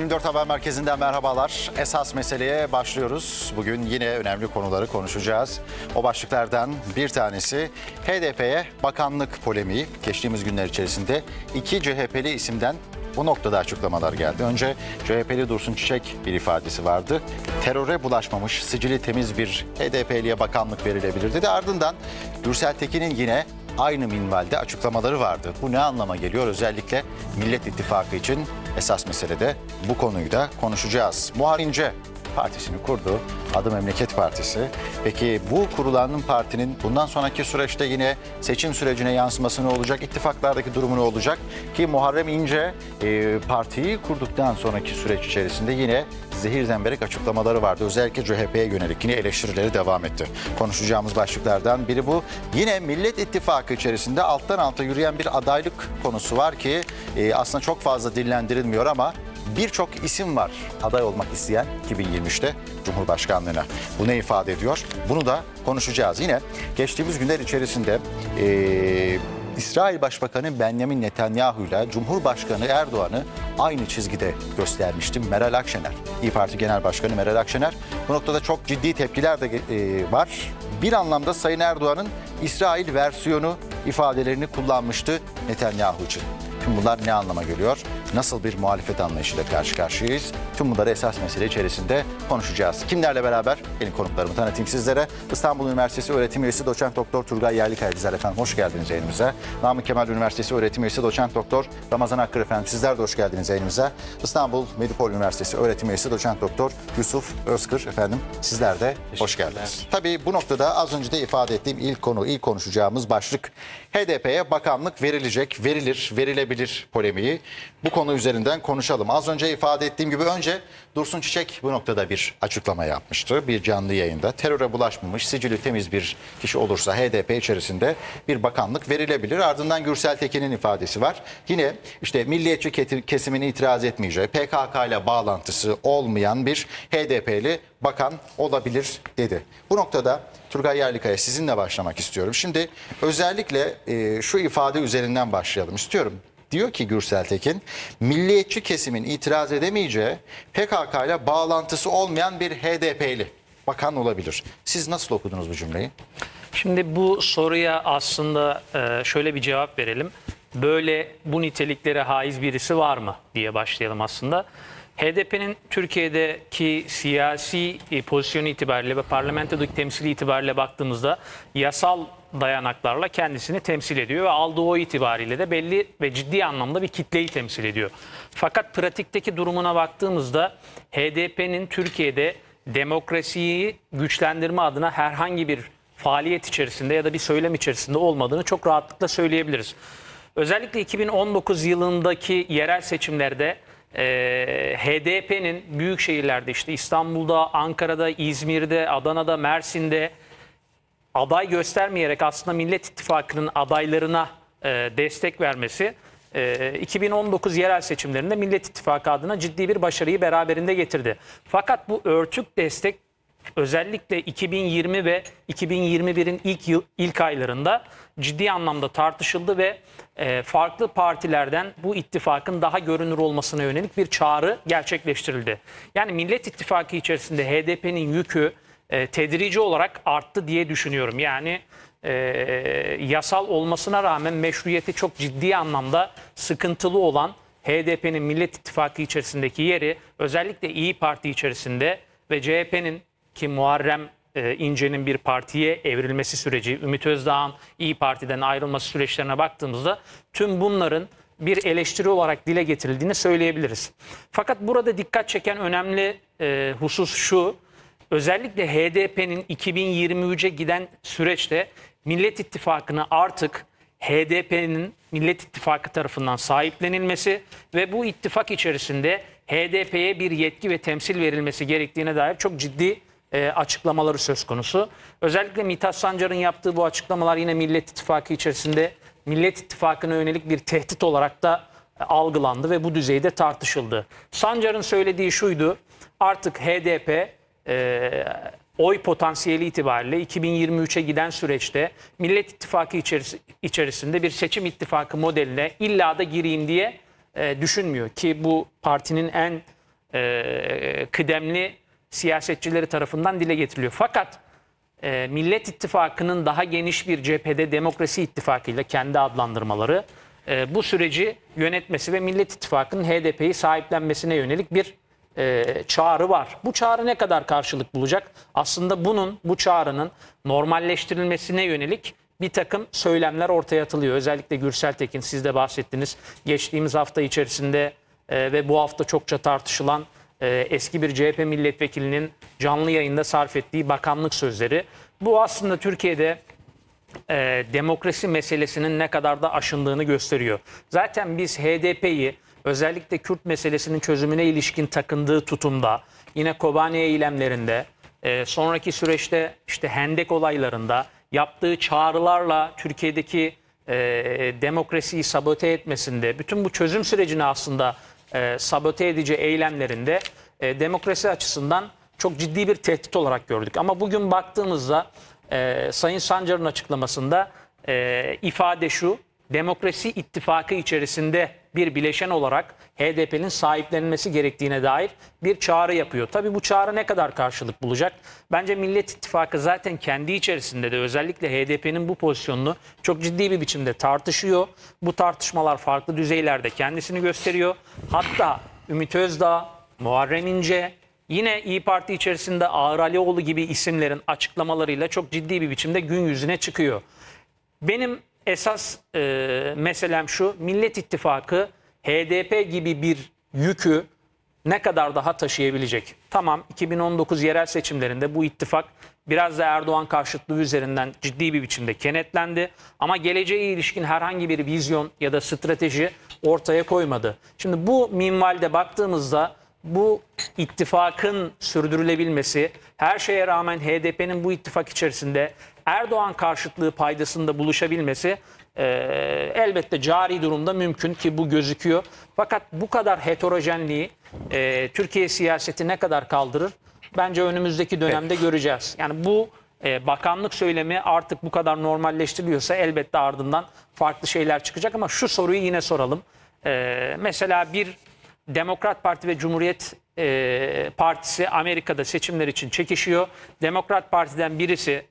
24 Haber Merkezi'nden merhabalar. Esas meseleye başlıyoruz. Bugün yine önemli konuları konuşacağız. O başlıklardan bir tanesi HDP'ye bakanlık polemiği. Geçtiğimiz günler içerisinde iki CHP'li isimden bu noktada açıklamalar geldi. Önce CHP'li Dursun Çiçek bir ifadesi vardı. Teröre bulaşmamış, sicili temiz bir HDP'liye bakanlık verilebilir dedi. Ardından Gürsel Tekin'in yine aynı minvalde açıklamaları vardı. Bu ne anlama geliyor? Özellikle Millet İttifakı için esas meselede bu konuyu da konuşacağız. Muharince partisini kurdu. Adı Memleket Partisi. Peki bu kurulan partinin bundan sonraki süreçte yine seçim sürecine yansıması ne olacak? İttifaklardaki durumu ne olacak? Ki Muharrem İnce e, partiyi kurduktan sonraki süreç içerisinde yine zehir zemberek açıklamaları vardı. Özellikle CHP'ye yönelik yine eleştirileri devam etti. Konuşacağımız başlıklardan biri bu. Yine Millet İttifakı içerisinde alttan alta yürüyen bir adaylık konusu var ki e, aslında çok fazla dillendirilmiyor ama birçok isim var aday olmak isteyen 2023'te Cumhurbaşkanlığına. Bu ne ifade ediyor? Bunu da konuşacağız. Yine geçtiğimiz günler içerisinde... Ee, İsrail Başbakanı Benjamin Netanyahu ile Cumhurbaşkanı Erdoğan'ı aynı çizgide göstermiştim. Meral Akşener, İyi Parti Genel Başkanı Meral Akşener. Bu noktada çok ciddi tepkiler de e, var. Bir anlamda Sayın Erdoğan'ın İsrail versiyonu ifadelerini kullanmıştı Netanyahu için. Tüm bunlar ne anlama geliyor? Nasıl bir muhalefet anlayışıyla karşı karşıyayız? Tüm bunları esas mesele içerisinde konuşacağız. Kimlerle beraber? Benim konuklarımı tanıtayım sizlere. İstanbul Üniversitesi öğretim üyesi doçent doktor Turgay Yerlikaya Dizel efendim hoş geldiniz yayınımıza. Namık Kemal Üniversitesi öğretim üyesi doçent doktor Ramazan Akkır efendim sizler de hoş geldiniz yayınımıza. İstanbul Medipol Üniversitesi öğretim üyesi doçent doktor Yusuf Özkır efendim sizler de hoş geldiniz. Tabii bu noktada az önce de ifade ettiğim ilk konu, ilk konuşacağımız başlık HDP'ye bakanlık verilecek, verilir, verilebilir getirebilir polemiği. Bu konu üzerinden konuşalım. Az önce ifade ettiğim gibi önce Dursun Çiçek bu noktada bir açıklama yapmıştı. Bir canlı yayında teröre bulaşmamış sicili temiz bir kişi olursa HDP içerisinde bir bakanlık verilebilir. Ardından Gürsel Tekin'in ifadesi var. Yine işte milliyetçi kesimini itiraz etmeyeceği PKK ile bağlantısı olmayan bir HDP'li bakan olabilir dedi. Bu noktada Turgay Yerlikaya sizinle başlamak istiyorum. Şimdi özellikle e, şu ifade üzerinden başlayalım istiyorum diyor ki Gürsel Tekin, milliyetçi kesimin itiraz edemeyeceği PKK ile bağlantısı olmayan bir HDP'li bakan olabilir. Siz nasıl okudunuz bu cümleyi? Şimdi bu soruya aslında e, şöyle bir cevap verelim. Böyle bu niteliklere haiz birisi var mı diye başlayalım aslında. HDP'nin Türkiye'deki siyasi e, pozisyonu itibariyle ve parlamentodaki temsili itibariyle baktığımızda yasal dayanaklarla kendisini temsil ediyor ve aldığı o itibariyle de belli ve ciddi anlamda bir kitleyi temsil ediyor. Fakat pratikteki durumuna baktığımızda HDP'nin Türkiye'de demokrasiyi güçlendirme adına herhangi bir faaliyet içerisinde ya da bir söylem içerisinde olmadığını çok rahatlıkla söyleyebiliriz. Özellikle 2019 yılındaki yerel seçimlerde e, HDP'nin büyük şehirlerde işte İstanbul'da, Ankara'da, İzmir'de, Adana'da, Mersin'de, aday göstermeyerek aslında Millet İttifakı'nın adaylarına e, destek vermesi e, 2019 yerel seçimlerinde Millet İttifakı adına ciddi bir başarıyı beraberinde getirdi. Fakat bu örtük destek özellikle 2020 ve 2021'in ilk yıl, ilk aylarında ciddi anlamda tartışıldı ve e, farklı partilerden bu ittifakın daha görünür olmasına yönelik bir çağrı gerçekleştirildi. Yani Millet İttifakı içerisinde HDP'nin yükü e, tedrici olarak arttı diye düşünüyorum. Yani e, yasal olmasına rağmen meşruiyeti çok ciddi anlamda sıkıntılı olan HDP'nin Millet İttifakı içerisindeki yeri özellikle İyi Parti içerisinde ve CHP'nin ki Muharrem e, İnce'nin bir partiye evrilmesi süreci, Ümit Özdağ'ın İyi Parti'den ayrılması süreçlerine baktığımızda tüm bunların bir eleştiri olarak dile getirildiğini söyleyebiliriz. Fakat burada dikkat çeken önemli e, husus şu, özellikle HDP'nin 2023'e giden süreçte Millet İttifakı'na artık HDP'nin Millet İttifakı tarafından sahiplenilmesi ve bu ittifak içerisinde HDP'ye bir yetki ve temsil verilmesi gerektiğine dair çok ciddi e, açıklamaları söz konusu. Özellikle Mithat Sancar'ın yaptığı bu açıklamalar yine Millet İttifakı içerisinde Millet İttifakı'na yönelik bir tehdit olarak da e, algılandı ve bu düzeyde tartışıldı. Sancar'ın söylediği şuydu artık HDP e, oy potansiyeli itibariyle 2023'e giden süreçte Millet İttifakı içeris içerisinde bir seçim ittifakı modeline illa da gireyim diye e, düşünmüyor. Ki bu partinin en e, kıdemli siyasetçileri tarafından dile getiriliyor. Fakat e, Millet İttifakı'nın daha geniş bir cephede demokrasi ittifakıyla kendi adlandırmaları e, bu süreci yönetmesi ve Millet İttifakı'nın HDP'yi sahiplenmesine yönelik bir e, çağrı var. Bu çağrı ne kadar karşılık bulacak? Aslında bunun, bu çağrının normalleştirilmesine yönelik bir takım söylemler ortaya atılıyor. Özellikle Gürsel Tekin siz de bahsettiniz. Geçtiğimiz hafta içerisinde e, ve bu hafta çokça tartışılan e, eski bir CHP milletvekilinin canlı yayında sarf ettiği bakanlık sözleri. Bu aslında Türkiye'de e, demokrasi meselesinin ne kadar da aşındığını gösteriyor. Zaten biz HDP'yi özellikle Kürt meselesinin çözümüne ilişkin takındığı tutumda, yine Kobani eylemlerinde, e, sonraki süreçte işte Hendek olaylarında yaptığı çağrılarla Türkiye'deki e, demokrasiyi sabote etmesinde, bütün bu çözüm sürecini aslında e, sabote edici eylemlerinde demokrasi açısından çok ciddi bir tehdit olarak gördük. Ama bugün baktığımızda Sayın Sancar'ın açıklamasında e, ifade şu, Demokrasi ittifakı içerisinde bir bileşen olarak HDP'nin sahiplenmesi gerektiğine dair bir çağrı yapıyor. Tabii bu çağrı ne kadar karşılık bulacak? Bence Millet İttifakı zaten kendi içerisinde de özellikle HDP'nin bu pozisyonunu çok ciddi bir biçimde tartışıyor. Bu tartışmalar farklı düzeylerde kendisini gösteriyor. Hatta Ümit Özdağ, Muharrem İnce, Yine İyi Parti içerisinde Ağır Alioğlu gibi isimlerin açıklamalarıyla çok ciddi bir biçimde gün yüzüne çıkıyor. Benim esas e, meselem şu. Millet İttifakı HDP gibi bir yükü ne kadar daha taşıyabilecek? Tamam 2019 yerel seçimlerinde bu ittifak biraz da Erdoğan karşıtlığı üzerinden ciddi bir biçimde kenetlendi. Ama geleceğe ilişkin herhangi bir vizyon ya da strateji ortaya koymadı. Şimdi bu minvalde baktığımızda bu ittifakın sürdürülebilmesi her şeye rağmen HDP'nin bu ittifak içerisinde Erdoğan karşıtlığı paydasında buluşabilmesi e, elbette cari durumda mümkün ki bu gözüküyor. Fakat bu kadar heterojenliği e, Türkiye siyaseti ne kadar kaldırır? Bence önümüzdeki dönemde evet. göreceğiz. Yani bu e, bakanlık söylemi artık bu kadar normalleştiriliyorsa elbette ardından farklı şeyler çıkacak ama şu soruyu yine soralım. E, mesela bir Demokrat Parti ve Cumhuriyet e, Partisi Amerika'da seçimler için çekişiyor. Demokrat Parti'den birisi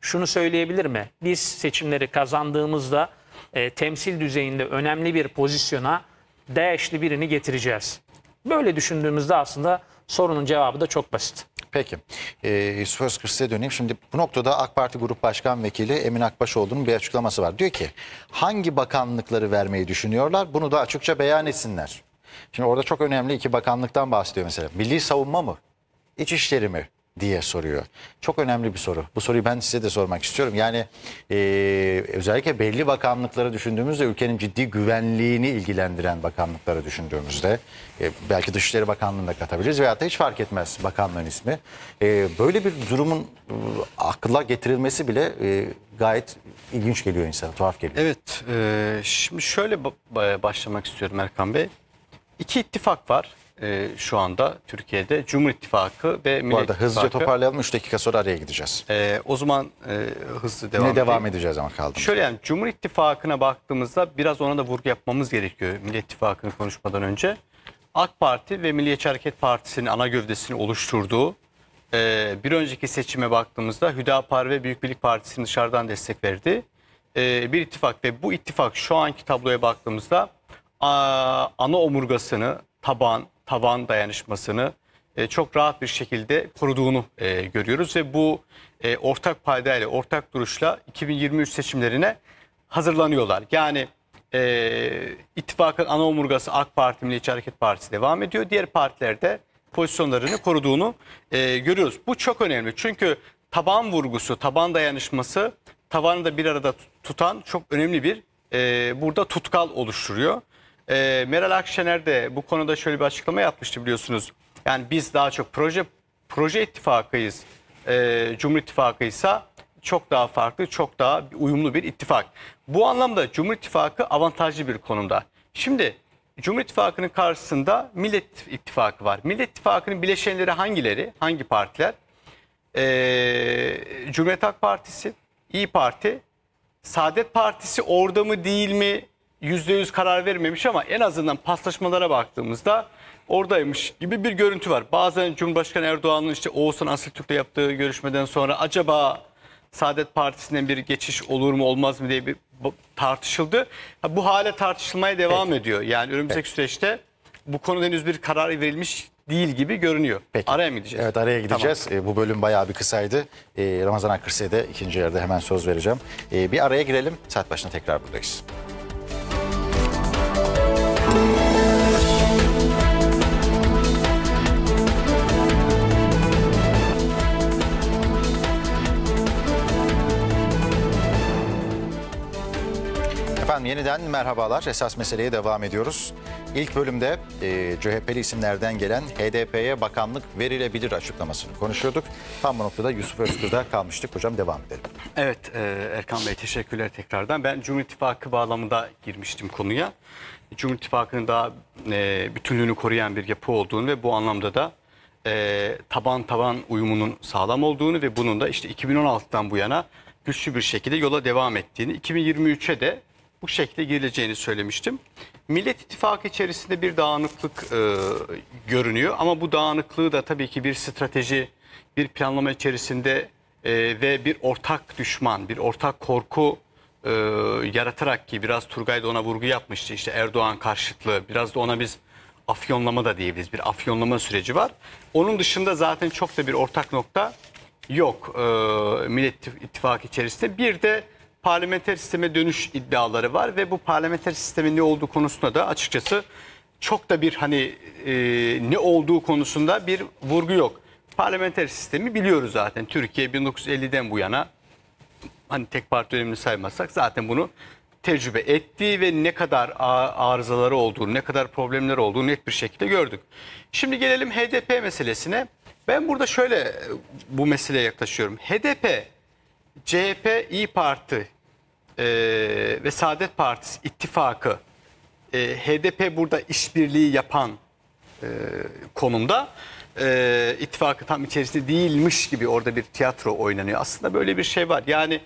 şunu söyleyebilir mi? Biz seçimleri kazandığımızda e, temsil düzeyinde önemli bir pozisyona değişli birini getireceğiz. Böyle düşündüğümüzde aslında sorunun cevabı da çok basit. Peki. Ee, Yusuf Özkır size döneyim. Şimdi bu noktada AK Parti Grup Başkan Vekili Emin Akbaşoğlu'nun bir açıklaması var. Diyor ki hangi bakanlıkları vermeyi düşünüyorlar bunu da açıkça beyan etsinler. Şimdi orada çok önemli iki bakanlıktan bahsediyor mesela. Milli savunma mı? İçişleri mi? diye soruyor. Çok önemli bir soru. Bu soruyu ben size de sormak istiyorum. Yani e, özellikle belli bakanlıkları düşündüğümüzde ülkenin ciddi güvenliğini ilgilendiren bakanlıkları düşündüğümüzde e, belki Dışişleri Bakanlığı'nı katabiliriz veya da hiç fark etmez bakanlığın ismi. E, böyle bir durumun e, akla getirilmesi bile e, gayet ilginç geliyor insana, tuhaf geliyor. Evet, e, şimdi şöyle başlamak istiyorum Erkan Bey. İki ittifak var e, şu anda Türkiye'de Cumhur İttifakı ve Millet Bu arada hızlıca toparlayalım 3 dakika sonra araya gideceğiz. E, o zaman e, hızlı devam Ne devam edeceğiz ama kaldı. Şöyle yani Cumhur İttifakı'na baktığımızda biraz ona da vurgu yapmamız gerekiyor Millet İttifakı'nı konuşmadan önce. AK Parti ve Milliyetçi Hareket Partisi'nin ana gövdesini oluşturduğu e, bir önceki seçime baktığımızda Hüdapar ve Büyük Birlik Partisi'nin dışarıdan destek verdiği e, bir ittifak ve bu ittifak şu anki tabloya baktığımızda a, ana omurgasını taban, Tavan dayanışmasını e, çok rahat bir şekilde koruduğunu e, görüyoruz ve bu e, ortak paydayla, ortak duruşla 2023 seçimlerine hazırlanıyorlar. Yani e, ittifakın ana omurgası AK Parti, Milliyetçi Hareket Partisi devam ediyor. Diğer partilerde pozisyonlarını koruduğunu görüyoruz. Bu çok önemli çünkü taban vurgusu, taban dayanışması tavanı da bir arada tutan çok önemli bir burada tutkal oluşturuyor. E, Meral Akşener de bu konuda şöyle bir açıklama yapmıştı biliyorsunuz. Yani biz daha çok proje proje ittifakıyız. E, Cumhur İttifakı ise çok daha farklı, çok daha uyumlu bir ittifak. Bu anlamda Cumhur İttifakı avantajlı bir konumda. Şimdi Cumhur İttifakı'nın karşısında Millet İttifakı var. Millet İttifakı'nın bileşenleri hangileri, hangi partiler? Ee, Cumhuriyet Halk Partisi, İyi Parti, Saadet Partisi orada mı değil mi? %100 karar vermemiş ama en azından paslaşmalara baktığımızda oradaymış gibi bir görüntü var. Bazen Cumhurbaşkanı Erdoğan'ın işte Oğuzhan Asiltürk'le yaptığı görüşmeden sonra acaba Saadet Partisi'nden bir geçiş olur mu olmaz mı diye bir tartışıldı. Bu hale tartışılmaya devam Peki. ediyor. Yani önümüzdeki Peki. süreçte bu konuda henüz bir karar verilmiş değil gibi görünüyor. Peki. Araya mı gideceğiz? Evet araya gideceğiz. Tamam. E, bu bölüm bayağı bir kısaydı. E, Ramazan Akkırsi'ye de ikinci yarıda hemen söz vereceğim. E, bir araya girelim. Saat başına tekrar buradayız. Efendim yeniden merhabalar. Esas meseleye devam ediyoruz. İlk bölümde e, CHP'li isimlerden gelen HDP'ye bakanlık verilebilir açıklamasını konuşuyorduk. Tam bu noktada Yusuf Özkır'da kalmıştık. Hocam devam edelim. Evet e, Erkan Bey teşekkürler tekrardan. Ben Cumhur İttifakı bağlamında girmiştim konuya. Cumhur İttifakı'nın daha e, bütünlüğünü koruyan bir yapı olduğunu ve bu anlamda da e, taban taban uyumunun sağlam olduğunu ve bunun da işte 2016'dan bu yana güçlü bir şekilde yola devam ettiğini, 2023'e de bu şekilde girileceğini söylemiştim. Millet İttifakı içerisinde bir dağınıklık e, görünüyor ama bu dağınıklığı da tabii ki bir strateji, bir planlama içerisinde e, ve bir ortak düşman, bir ortak korku e, yaratarak ki biraz Turgay da ona vurgu yapmıştı. işte Erdoğan karşıtlığı, biraz da ona biz afyonlama da diyebiliriz. Bir afyonlama süreci var. Onun dışında zaten çok da bir ortak nokta yok e, Millet İttifakı içerisinde. Bir de parlamenter sisteme dönüş iddiaları var ve bu parlamenter sistemin ne olduğu konusunda da açıkçası çok da bir hani e, ne olduğu konusunda bir vurgu yok. Parlamenter sistemi biliyoruz zaten. Türkiye 1950'den bu yana hani tek parti dönemini saymazsak zaten bunu tecrübe etti ve ne kadar arızaları olduğunu, ne kadar problemler olduğunu net bir şekilde gördük. Şimdi gelelim HDP meselesine. Ben burada şöyle e, bu meseleye yaklaşıyorum. HDP CHP, İyi Parti e, ve Saadet Partisi ittifakı e, HDP burada işbirliği yapan e, konumda e, ittifakı tam içerisinde değilmiş gibi orada bir tiyatro oynanıyor. Aslında böyle bir şey var. Yani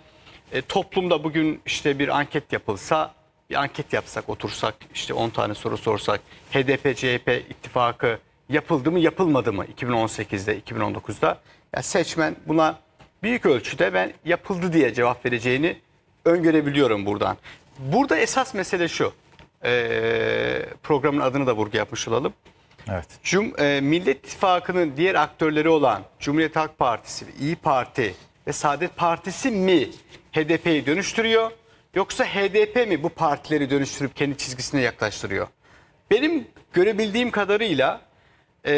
e, toplumda bugün işte bir anket yapılsa, bir anket yapsak, otursak, işte 10 tane soru sorsak, HDP-CHP ittifakı yapıldı mı yapılmadı mı 2018'de, 2019'da? Ya seçmen buna büyük ölçüde ben yapıldı diye cevap vereceğini öngörebiliyorum buradan. Burada esas mesele şu. Ee, programın adını da vurgu yapmış olalım. Evet. Cum, e, Millet İttifakı'nın diğer aktörleri olan Cumhuriyet Halk Partisi, İyi Parti ve Saadet Partisi mi HDP'yi dönüştürüyor? Yoksa HDP mi bu partileri dönüştürüp kendi çizgisine yaklaştırıyor? Benim görebildiğim kadarıyla e,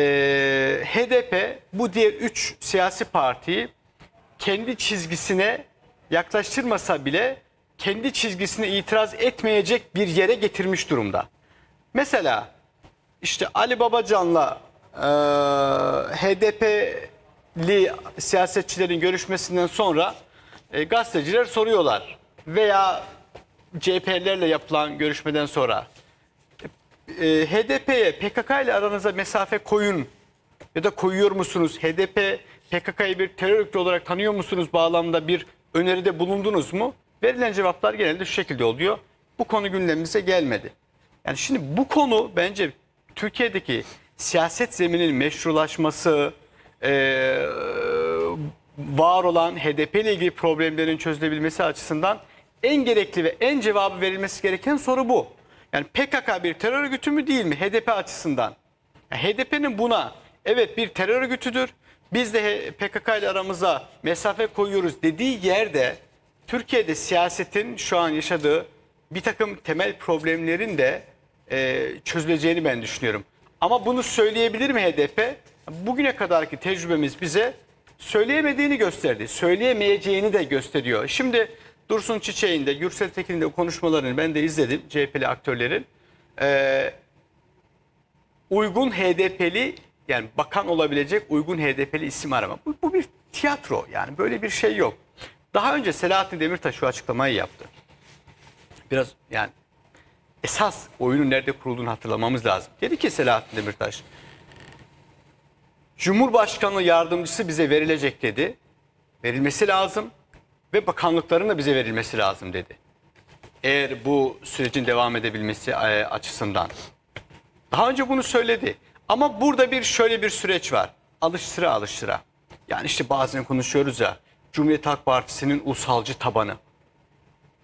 HDP bu diğer üç siyasi partiyi kendi çizgisine yaklaştırmasa bile kendi çizgisine itiraz etmeyecek bir yere getirmiş durumda. Mesela işte Ali Babacan'la e, HDP'li siyasetçilerin görüşmesinden sonra e, gazeteciler soruyorlar veya CHP'lerle yapılan görüşmeden sonra e, HDP'ye PKK ile aranıza mesafe koyun ya da koyuyor musunuz? HDP PKK'yı bir terör örgütü olarak tanıyor musunuz bağlamında bir öneride bulundunuz mu? Verilen cevaplar genelde şu şekilde oluyor. Bu konu gündemimize gelmedi. Yani şimdi bu konu bence Türkiye'deki siyaset zeminin meşrulaşması, e, var olan HDP ile ilgili problemlerin çözülebilmesi açısından en gerekli ve en cevabı verilmesi gereken soru bu. Yani PKK bir terör örgütü mü değil mi HDP açısından? Yani HDP'nin buna evet bir terör örgütüdür biz de PKK ile aramıza mesafe koyuyoruz dediği yerde Türkiye'de siyasetin şu an yaşadığı bir takım temel problemlerin de e, çözüleceğini ben düşünüyorum. Ama bunu söyleyebilir mi HDP? Bugüne kadarki tecrübemiz bize söyleyemediğini gösterdi. Söyleyemeyeceğini de gösteriyor. Şimdi Dursun Çiçek'in de Gürsel Tekin'in de konuşmalarını ben de izledim CHP'li aktörlerin. Ee, uygun HDP'li yani bakan olabilecek uygun HDP'li isim arama. Bu, bu bir tiyatro yani böyle bir şey yok. Daha önce Selahattin Demirtaş şu açıklamayı yaptı. Biraz yani esas oyunun nerede kurulduğunu hatırlamamız lazım. Dedi ki Selahattin Demirtaş, Cumhurbaşkanı yardımcısı bize verilecek dedi. Verilmesi lazım ve bakanlıkların da bize verilmesi lazım dedi. Eğer bu sürecin devam edebilmesi e, açısından. Daha önce bunu söyledi. Ama burada bir şöyle bir süreç var. Alıştıra alıştıra. Yani işte bazen konuşuyoruz ya Cumhuriyet Halk Partisi'nin ulusalcı tabanı.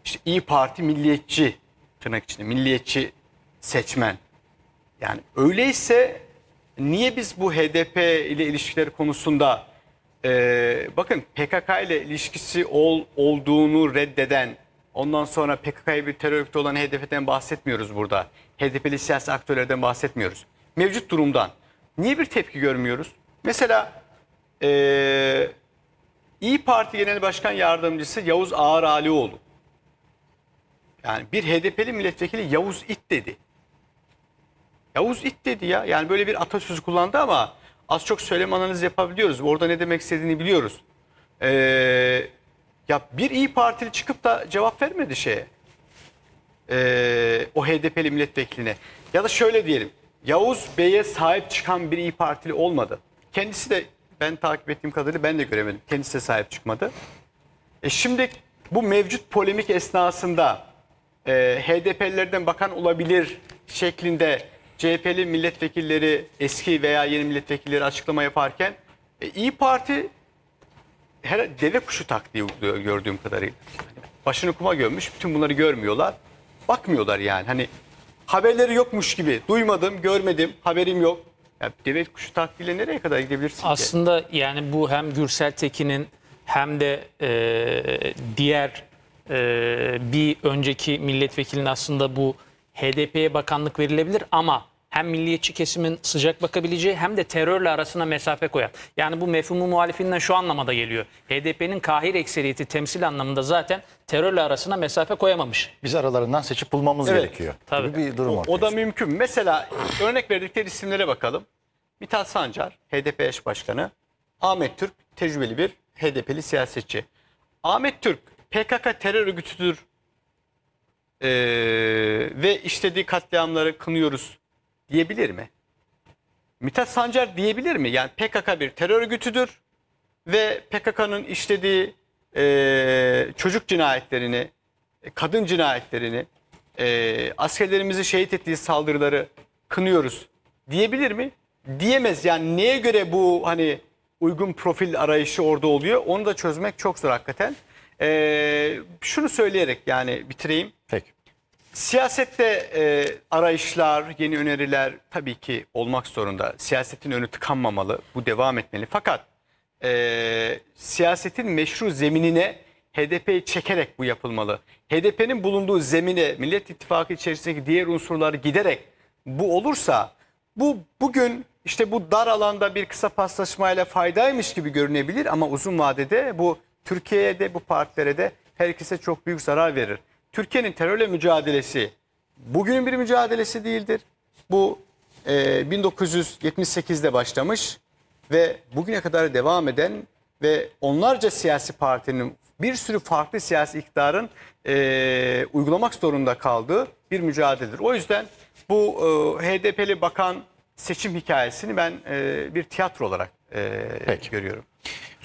İşte İyi Parti milliyetçi tırnak içinde milliyetçi seçmen. Yani öyleyse niye biz bu HDP ile ilişkileri konusunda e, bakın PKK ile ilişkisi ol, olduğunu reddeden ondan sonra PKK'yı bir terör örgütü olan HDP'den bahsetmiyoruz burada. HDP'li siyasi aktörlerden bahsetmiyoruz mevcut durumdan niye bir tepki görmüyoruz? Mesela e, İyi Parti Genel Başkan Yardımcısı Yavuz Ağar Alioğlu. Yani bir HDP'li milletvekili Yavuz İt dedi. Yavuz İt dedi ya. Yani böyle bir atasözü kullandı ama az çok söylem analiz yapabiliyoruz. Orada ne demek istediğini biliyoruz. Ee, ya bir İyi Partili çıkıp da cevap vermedi şeye. Ee, o HDP'li milletvekiline. Ya da şöyle diyelim. Yavuz Bey'e sahip çıkan bir İyi Partili olmadı. Kendisi de ben takip ettiğim kadarıyla ben de göremedim. Kendisi de sahip çıkmadı. E şimdi bu mevcut polemik esnasında e, HDP'lilerden bakan olabilir şeklinde CHP'li milletvekilleri eski veya yeni milletvekilleri açıklama yaparken e, İyi Parti her deve kuşu taktiği gördüğüm kadarıyla. Hani başını kuma gömmüş. Bütün bunları görmüyorlar. Bakmıyorlar yani. Hani haberleri yokmuş gibi duymadım, görmedim, haberim yok. Ya deve kuşu taklidiyle nereye kadar gidebilirsin Aslında ki? yani bu hem Gürsel Tekin'in hem de e, diğer e, bir önceki milletvekilinin aslında bu HDP'ye bakanlık verilebilir ama hem milliyetçi kesimin sıcak bakabileceği hem de terörle arasına mesafe koyan. Yani bu mefhumu muhalifinden şu anlamada geliyor. HDP'nin kahir ekseriyeti temsil anlamında zaten terörle arasına mesafe koyamamış. Biz aralarından seçip bulmamız evet, gerekiyor. Tabii. Bir durum o, o da mümkün. Mesela örnek verdikleri isimlere bakalım. Mithat Sancar, HDP eş başkanı. Ahmet Türk, tecrübeli bir HDP'li siyasetçi. Ahmet Türk, PKK terör örgütüdür ee, ve işlediği katliamları kınıyoruz diyebilir mi? Mithat Sancar diyebilir mi? Yani PKK bir terör örgütüdür ve PKK'nın işlediği e, çocuk cinayetlerini, e, kadın cinayetlerini, e, askerlerimizi şehit ettiği saldırıları kınıyoruz diyebilir mi? Diyemez. Yani neye göre bu hani uygun profil arayışı orada oluyor? Onu da çözmek çok zor hakikaten. E, şunu söyleyerek yani bitireyim. Peki. Siyasette e, arayışlar, yeni öneriler tabii ki olmak zorunda. Siyasetin önü tıkanmamalı, bu devam etmeli. Fakat e, siyasetin meşru zeminine HDP'yi çekerek bu yapılmalı. HDP'nin bulunduğu zemine Millet İttifakı içerisindeki diğer unsurları giderek bu olursa bu bugün işte bu dar alanda bir kısa paslaşmayla faydaymış gibi görünebilir ama uzun vadede bu Türkiye'ye de bu partilere de herkese çok büyük zarar verir. Türkiye'nin terörle mücadelesi bugünün bir mücadelesi değildir. Bu e, 1978'de başlamış ve bugüne kadar devam eden ve onlarca siyasi partinin bir sürü farklı siyasi iktidarın e, uygulamak zorunda kaldığı bir mücadeledir. O yüzden bu e, HDP'li bakan seçim hikayesini ben e, bir tiyatro olarak e, Peki. görüyorum.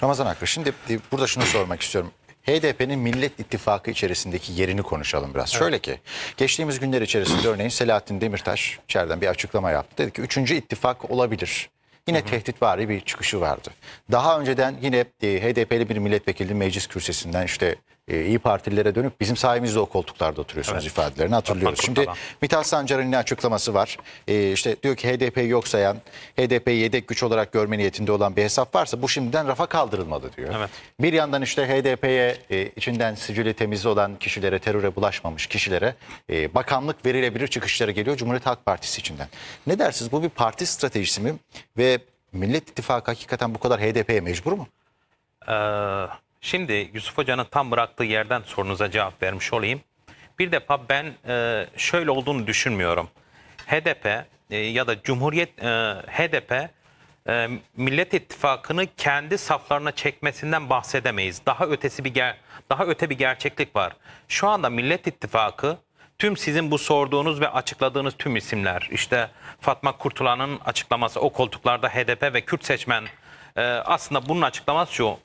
Ramazan Akra şimdi burada şunu sormak istiyorum. HDP'nin Millet İttifakı içerisindeki yerini konuşalım biraz. Evet. Şöyle ki geçtiğimiz günler içerisinde örneğin Selahattin Demirtaş içeriden bir açıklama yaptı. Dedi ki 3. ittifak olabilir. Yine tehdit tehditvari bir çıkışı vardı. Daha önceden yine e, HDP'li bir milletvekili meclis kürsesinden işte e, İyi Partililere dönüp bizim sayemizde o koltuklarda oturuyorsunuz evet. ifadelerini hatırlıyoruz. Şimdi Mithat Sancar'ın ne açıklaması var. E, işte diyor ki HDP yok sayan, HDP yedek güç olarak görme niyetinde olan bir hesap varsa bu şimdiden rafa kaldırılmalı diyor. Evet. Bir yandan işte HDP'ye içinden sicili temiz olan kişilere, teröre bulaşmamış kişilere bakanlık verilebilir çıkışları geliyor Cumhuriyet Halk Partisi içinden. Ne dersiniz bu bir parti stratejisi mi ve Millet İttifakı hakikaten bu kadar HDP'ye mecbur mu? Ee, şimdi Yusuf Hoca'nın tam bıraktığı yerden sorunuza cevap vermiş olayım. Bir defa ben e, şöyle olduğunu düşünmüyorum. HDP e, ya da Cumhuriyet e, HDP e, Millet İttifakı'nı kendi saflarına çekmesinden bahsedemeyiz. Daha ötesi bir daha öte bir gerçeklik var. Şu anda Millet İttifakı tüm sizin bu sorduğunuz ve açıkladığınız tüm isimler işte Fatma Kurtulan'ın açıklaması o koltuklarda HDP ve Kürt seçmen e, aslında bunun açıklaması şu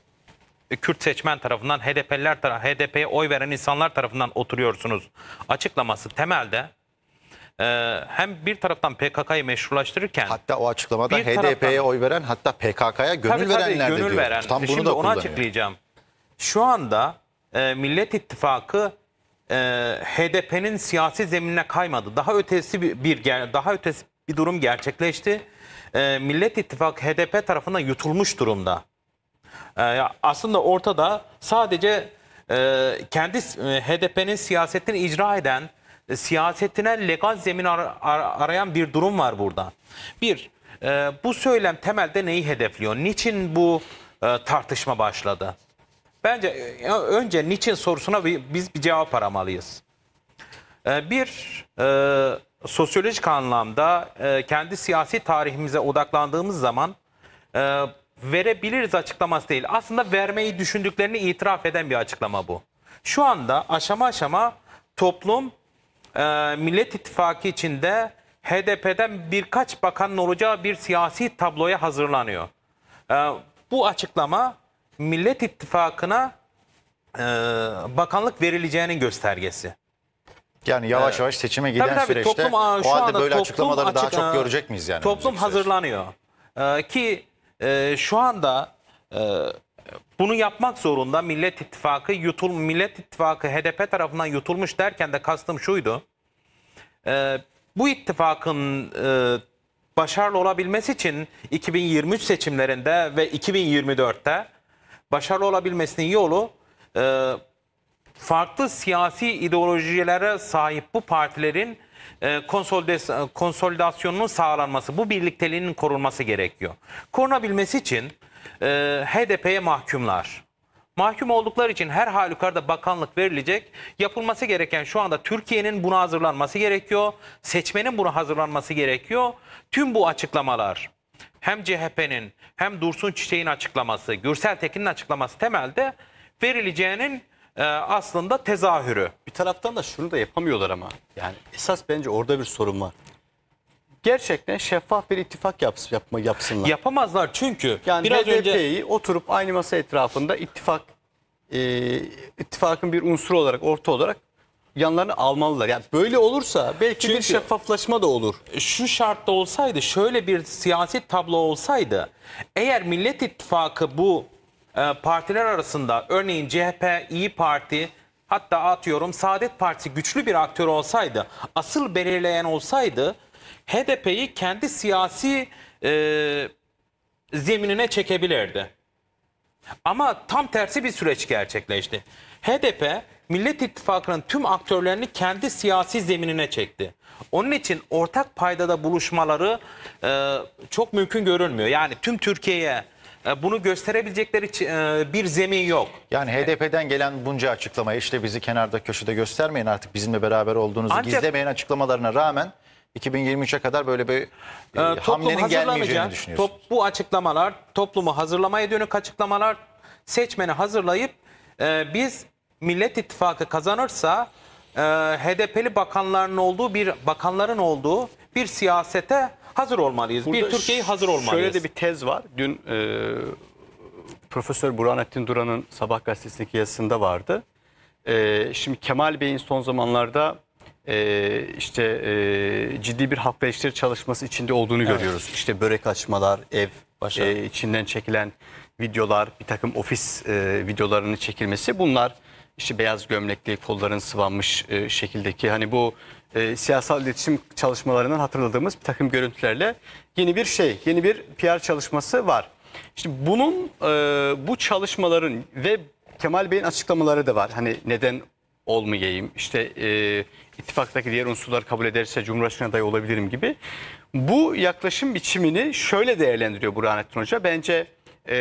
e, Kürt seçmen tarafından HDP'liler taraf HDP'ye oy veren insanlar tarafından oturuyorsunuz açıklaması temelde e, hem bir taraftan PKK'yı meşrulaştırırken hatta o açıklamada HDP'ye oy veren hatta PKK'ya gönül verenler gönül de diyor. Veren. Tam bunu Şimdi da onu açıklayacağım. Şu anda e, Millet İttifakı e, HDP'nin siyasi zeminine kaymadı. Daha ötesi bir, daha ötesi bir durum gerçekleşti. E, Millet İttifak HDP tarafından yutulmuş durumda. E, aslında ortada sadece e, kendi HDP'nin siyasetini icra eden, siyasetine legal zemin arayan bir durum var burada. Bir, bu söylem temelde neyi hedefliyor? Niçin bu tartışma başladı? Bence e, önce niçin sorusuna biz bir cevap aramalıyız. E, bir, e, sosyolojik anlamda e, kendi siyasi tarihimize odaklandığımız zaman e, verebiliriz açıklaması değil. Aslında vermeyi düşündüklerini itiraf eden bir açıklama bu. Şu anda aşama aşama toplum e, Millet İttifakı içinde HDP'den birkaç bakanın olacağı bir siyasi tabloya hazırlanıyor. E, bu açıklama Millet İttifakı'na e, bakanlık verileceğinin göstergesi. Yani yavaş yavaş seçime giden tabii, tabii, süreçte toplum, o şu halde böyle açıklamaları açık, daha çok görecek miyiz yani? Toplum hazırlanıyor. Ee, ki e, şu anda e, bunu yapmak zorunda Millet İttifakı yutul Millet İttifakı HDP tarafından yutulmuş derken de kastım şuydu. E, bu ittifakın e, başarılı olabilmesi için 2023 seçimlerinde ve 2024'te başarılı olabilmesinin yolu e, farklı siyasi ideolojilere sahip bu partilerin e, konsolidasyonunun sağlanması, bu birlikteliğinin korunması gerekiyor. Korunabilmesi için e, HDP'ye mahkumlar. Mahkum oldukları için her halükarda bakanlık verilecek. Yapılması gereken şu anda Türkiye'nin buna hazırlanması gerekiyor. Seçmenin buna hazırlanması gerekiyor. Tüm bu açıklamalar hem CHP'nin hem Dursun Çiçek'in açıklaması, Gürsel Tekin'in açıklaması temelde verileceğinin e, aslında tezahürü. Bir taraftan da şunu da yapamıyorlar ama yani esas bence orada bir sorun var. Gerçekten şeffaf bir ittifak yaps yapma yapsınlar. Yapamazlar çünkü yani biraz önce oturup aynı masa etrafında ittifak e, ittifakın bir unsuru olarak orta olarak yanlarını almalılar. Yani böyle olursa belki Çünkü bir şeffaflaşma da olur. E, şu şartta olsaydı, şöyle bir siyasi tablo olsaydı, eğer Millet İttifakı bu e, partiler arasında örneğin CHP, İyi Parti, hatta atıyorum Saadet Partisi güçlü bir aktör olsaydı, asıl belirleyen olsaydı HDP'yi kendi siyasi e, zeminine çekebilirdi. Ama tam tersi bir süreç gerçekleşti. HDP Millet İttifakı'nın tüm aktörlerini kendi siyasi zeminine çekti. Onun için ortak paydada buluşmaları e, çok mümkün görünmüyor. Yani tüm Türkiye'ye e, bunu gösterebilecekleri e, bir zemin yok. Yani HDP'den gelen bunca açıklama işte bizi kenarda köşede göstermeyin artık bizimle beraber olduğunuzu Ancak, gizlemeyin açıklamalarına rağmen 2023'e kadar böyle bir e, e hamlenin gelmeyeceğini düşünüyorsunuz. Top, bu açıklamalar toplumu hazırlamaya dönük açıklamalar seçmeni hazırlayıp e, biz Millet İttifakı kazanırsa e, HDP'li bakanların olduğu bir bakanların olduğu bir siyasete hazır olmalıyız. Burada bir Türkiye'yi hazır olmalıyız. Şöyle de bir tez var. Dün e, Profesör Burhanettin Duran'ın Sabah gazetesindeki yazısında vardı. E, şimdi Kemal Bey'in son zamanlarda e, işte e, ciddi bir halkla ilişkileri çalışması içinde olduğunu evet. görüyoruz. İşte börek açmalar, ev e, içinden çekilen videolar, bir takım ofis e, videolarının çekilmesi bunlar işte beyaz gömlekli kolların sıvanmış e, şekildeki hani bu e, siyasal iletişim çalışmalarından hatırladığımız bir takım görüntülerle yeni bir şey, yeni bir PR çalışması var. Şimdi bunun e, bu çalışmaların ve Kemal Bey'in açıklamaları da var. Hani neden olmayayım, işte e, ittifaktaki diğer unsurlar kabul ederse Cumhurbaşkanı adayı olabilirim gibi. Bu yaklaşım biçimini şöyle değerlendiriyor Burhanettin Hoca. Bence e,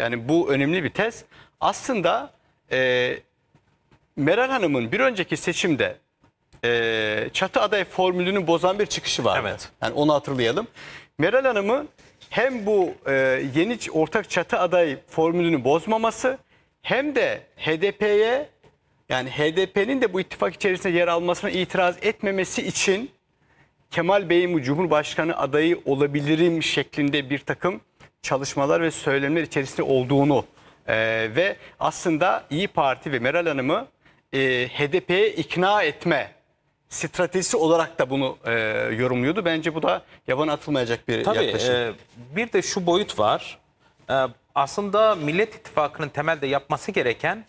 yani bu önemli bir tez. Aslında e, Meral Hanım'ın bir önceki seçimde e, çatı aday formülünü bozan bir çıkışı vardı. Evet. Yani onu hatırlayalım. Meral Hanım'ı hem bu e, yeni ortak çatı aday formülünü bozmaması hem de HDP'ye yani HDP'nin de bu ittifak içerisinde yer almasına itiraz etmemesi için Kemal Bey'in bu Cumhurbaşkanı adayı olabilirim şeklinde bir takım çalışmalar ve söylemler içerisinde olduğunu e, ve aslında İyi Parti ve Meral Hanım'ı e, HDP'ye ikna etme stratejisi olarak da bunu e, yorumluyordu. Bence bu da yaban atılmayacak bir Tabii, yaklaşım. Tabii e, bir de şu boyut var. E, aslında Millet İttifakı'nın temelde yapması gereken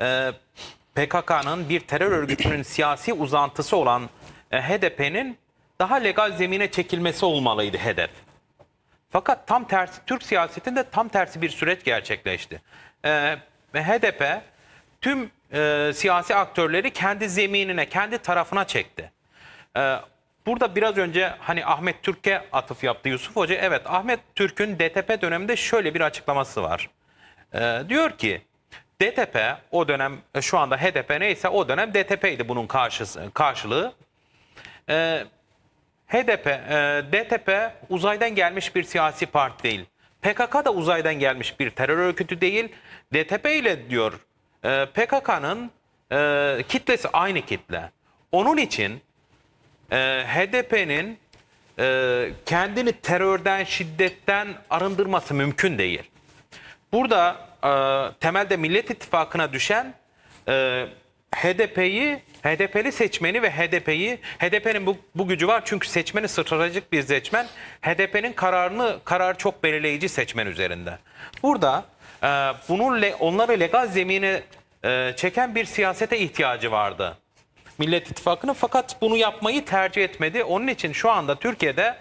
e, PKK'nın bir terör örgütünün siyasi uzantısı olan e, HDP'nin daha legal zemine çekilmesi olmalıydı hedef. Fakat tam tersi Türk siyasetinde tam tersi bir süreç gerçekleşti. E, HDP tüm e, siyasi aktörleri kendi zeminine, kendi tarafına çekti. E, burada biraz önce hani Ahmet Türk'e atıf yaptı Yusuf Hoca. Evet Ahmet Türk'ün DTP döneminde şöyle bir açıklaması var. E, diyor ki DTP o dönem e, şu anda HDP neyse o dönem DTP'ydi bunun karşısı, karşılığı. E, HDP, e, DTP uzaydan gelmiş bir siyasi parti değil. PKK da uzaydan gelmiş bir terör örgütü değil. DTP ile diyor e, ee, PKK'nın e, kitlesi aynı kitle. Onun için e, HDP'nin e, kendini terörden, şiddetten arındırması mümkün değil. Burada e, temelde Millet İttifakı'na düşen e, HDP'yi, HDP'li seçmeni ve HDP'yi, HDP'nin bu, bu gücü var çünkü seçmeni stratejik bir seçmen, HDP'nin kararını, karar çok belirleyici seçmen üzerinde. Burada e, ee, bunu le, onları legal zemine e, çeken bir siyasete ihtiyacı vardı. Millet İttifakı'nın fakat bunu yapmayı tercih etmedi. Onun için şu anda Türkiye'de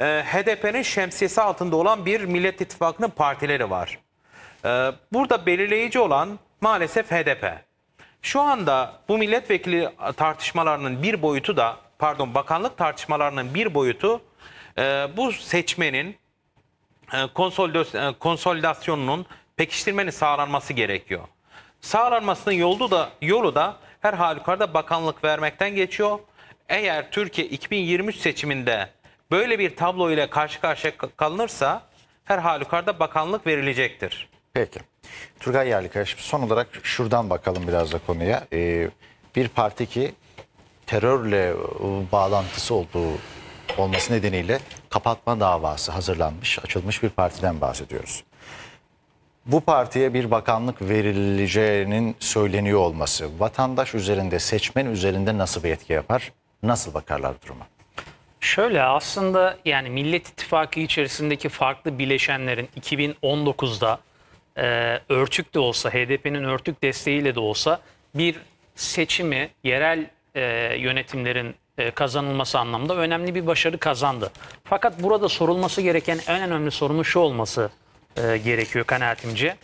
e, HDP'nin şemsiyesi altında olan bir Millet İttifakı'nın partileri var. E, burada belirleyici olan maalesef HDP. Şu anda bu milletvekili tartışmalarının bir boyutu da pardon bakanlık tartışmalarının bir boyutu e, bu seçmenin e, e konsolidasyonunun pekiştirmenin sağlanması gerekiyor. Sağlanmasının yolu da yolu da her halükarda bakanlık vermekten geçiyor. Eğer Türkiye 2023 seçiminde böyle bir tablo ile karşı karşıya kalınırsa her halükarda bakanlık verilecektir. Peki. Turgay Yerlikaş son olarak şuradan bakalım biraz da konuya. Ee, bir parti ki terörle e, bağlantısı olduğu olması nedeniyle kapatma davası hazırlanmış, açılmış bir partiden bahsediyoruz bu partiye bir bakanlık verileceğinin söyleniyor olması vatandaş üzerinde, seçmen üzerinde nasıl bir etki yapar? Nasıl bakarlar duruma? Şöyle aslında yani Millet İttifakı içerisindeki farklı bileşenlerin 2019'da e, örtük de olsa HDP'nin örtük desteğiyle de olsa bir seçimi yerel e, yönetimlerin e, kazanılması anlamda önemli bir başarı kazandı. Fakat burada sorulması gereken en önemli sorunun şu olması e, gerekiyor kanaatimce.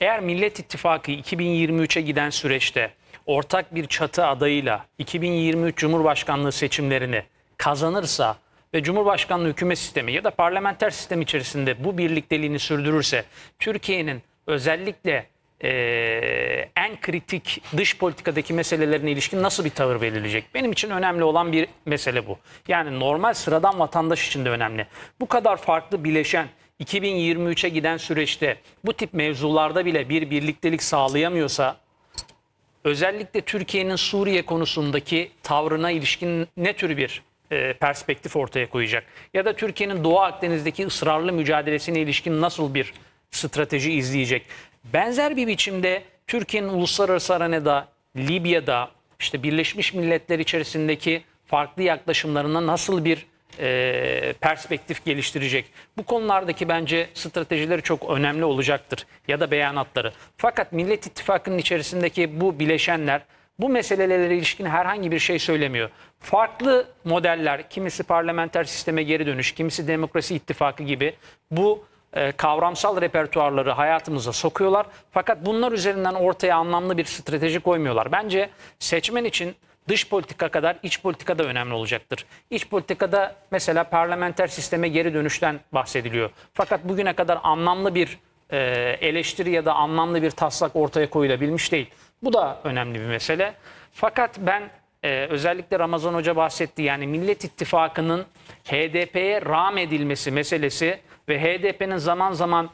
Eğer Millet İttifakı 2023'e giden süreçte ortak bir çatı adayıyla 2023 Cumhurbaşkanlığı seçimlerini kazanırsa ve Cumhurbaşkanlığı hükümet sistemi ya da parlamenter sistem içerisinde bu birlikteliğini sürdürürse Türkiye'nin özellikle e, en kritik dış politikadaki meselelerine ilişkin nasıl bir tavır belirleyecek? Benim için önemli olan bir mesele bu. Yani normal sıradan vatandaş için de önemli. Bu kadar farklı bileşen 2023'e giden süreçte bu tip mevzularda bile bir birliktelik sağlayamıyorsa özellikle Türkiye'nin Suriye konusundaki tavrına ilişkin ne tür bir e, perspektif ortaya koyacak? Ya da Türkiye'nin Doğu Akdeniz'deki ısrarlı mücadelesine ilişkin nasıl bir strateji izleyecek? Benzer bir biçimde Türkiye'nin uluslararası arenada, Libya'da, işte Birleşmiş Milletler içerisindeki farklı yaklaşımlarına nasıl bir e, perspektif geliştirecek. Bu konulardaki bence stratejileri çok önemli olacaktır ya da beyanatları. Fakat Millet İttifakı'nın içerisindeki bu bileşenler bu meselelere ilişkin herhangi bir şey söylemiyor. Farklı modeller, kimisi parlamenter sisteme geri dönüş, kimisi demokrasi ittifakı gibi bu e, kavramsal repertuarları hayatımıza sokuyorlar. Fakat bunlar üzerinden ortaya anlamlı bir strateji koymuyorlar. Bence seçmen için dış politika kadar iç politika da önemli olacaktır. İç politikada mesela parlamenter sisteme geri dönüşten bahsediliyor. Fakat bugüne kadar anlamlı bir e, eleştiri ya da anlamlı bir taslak ortaya koyulabilmiş değil. Bu da önemli bir mesele. Fakat ben e, özellikle Ramazan Hoca bahsetti yani Millet İttifakı'nın HDP'ye rağm edilmesi meselesi ve HDP'nin zaman zaman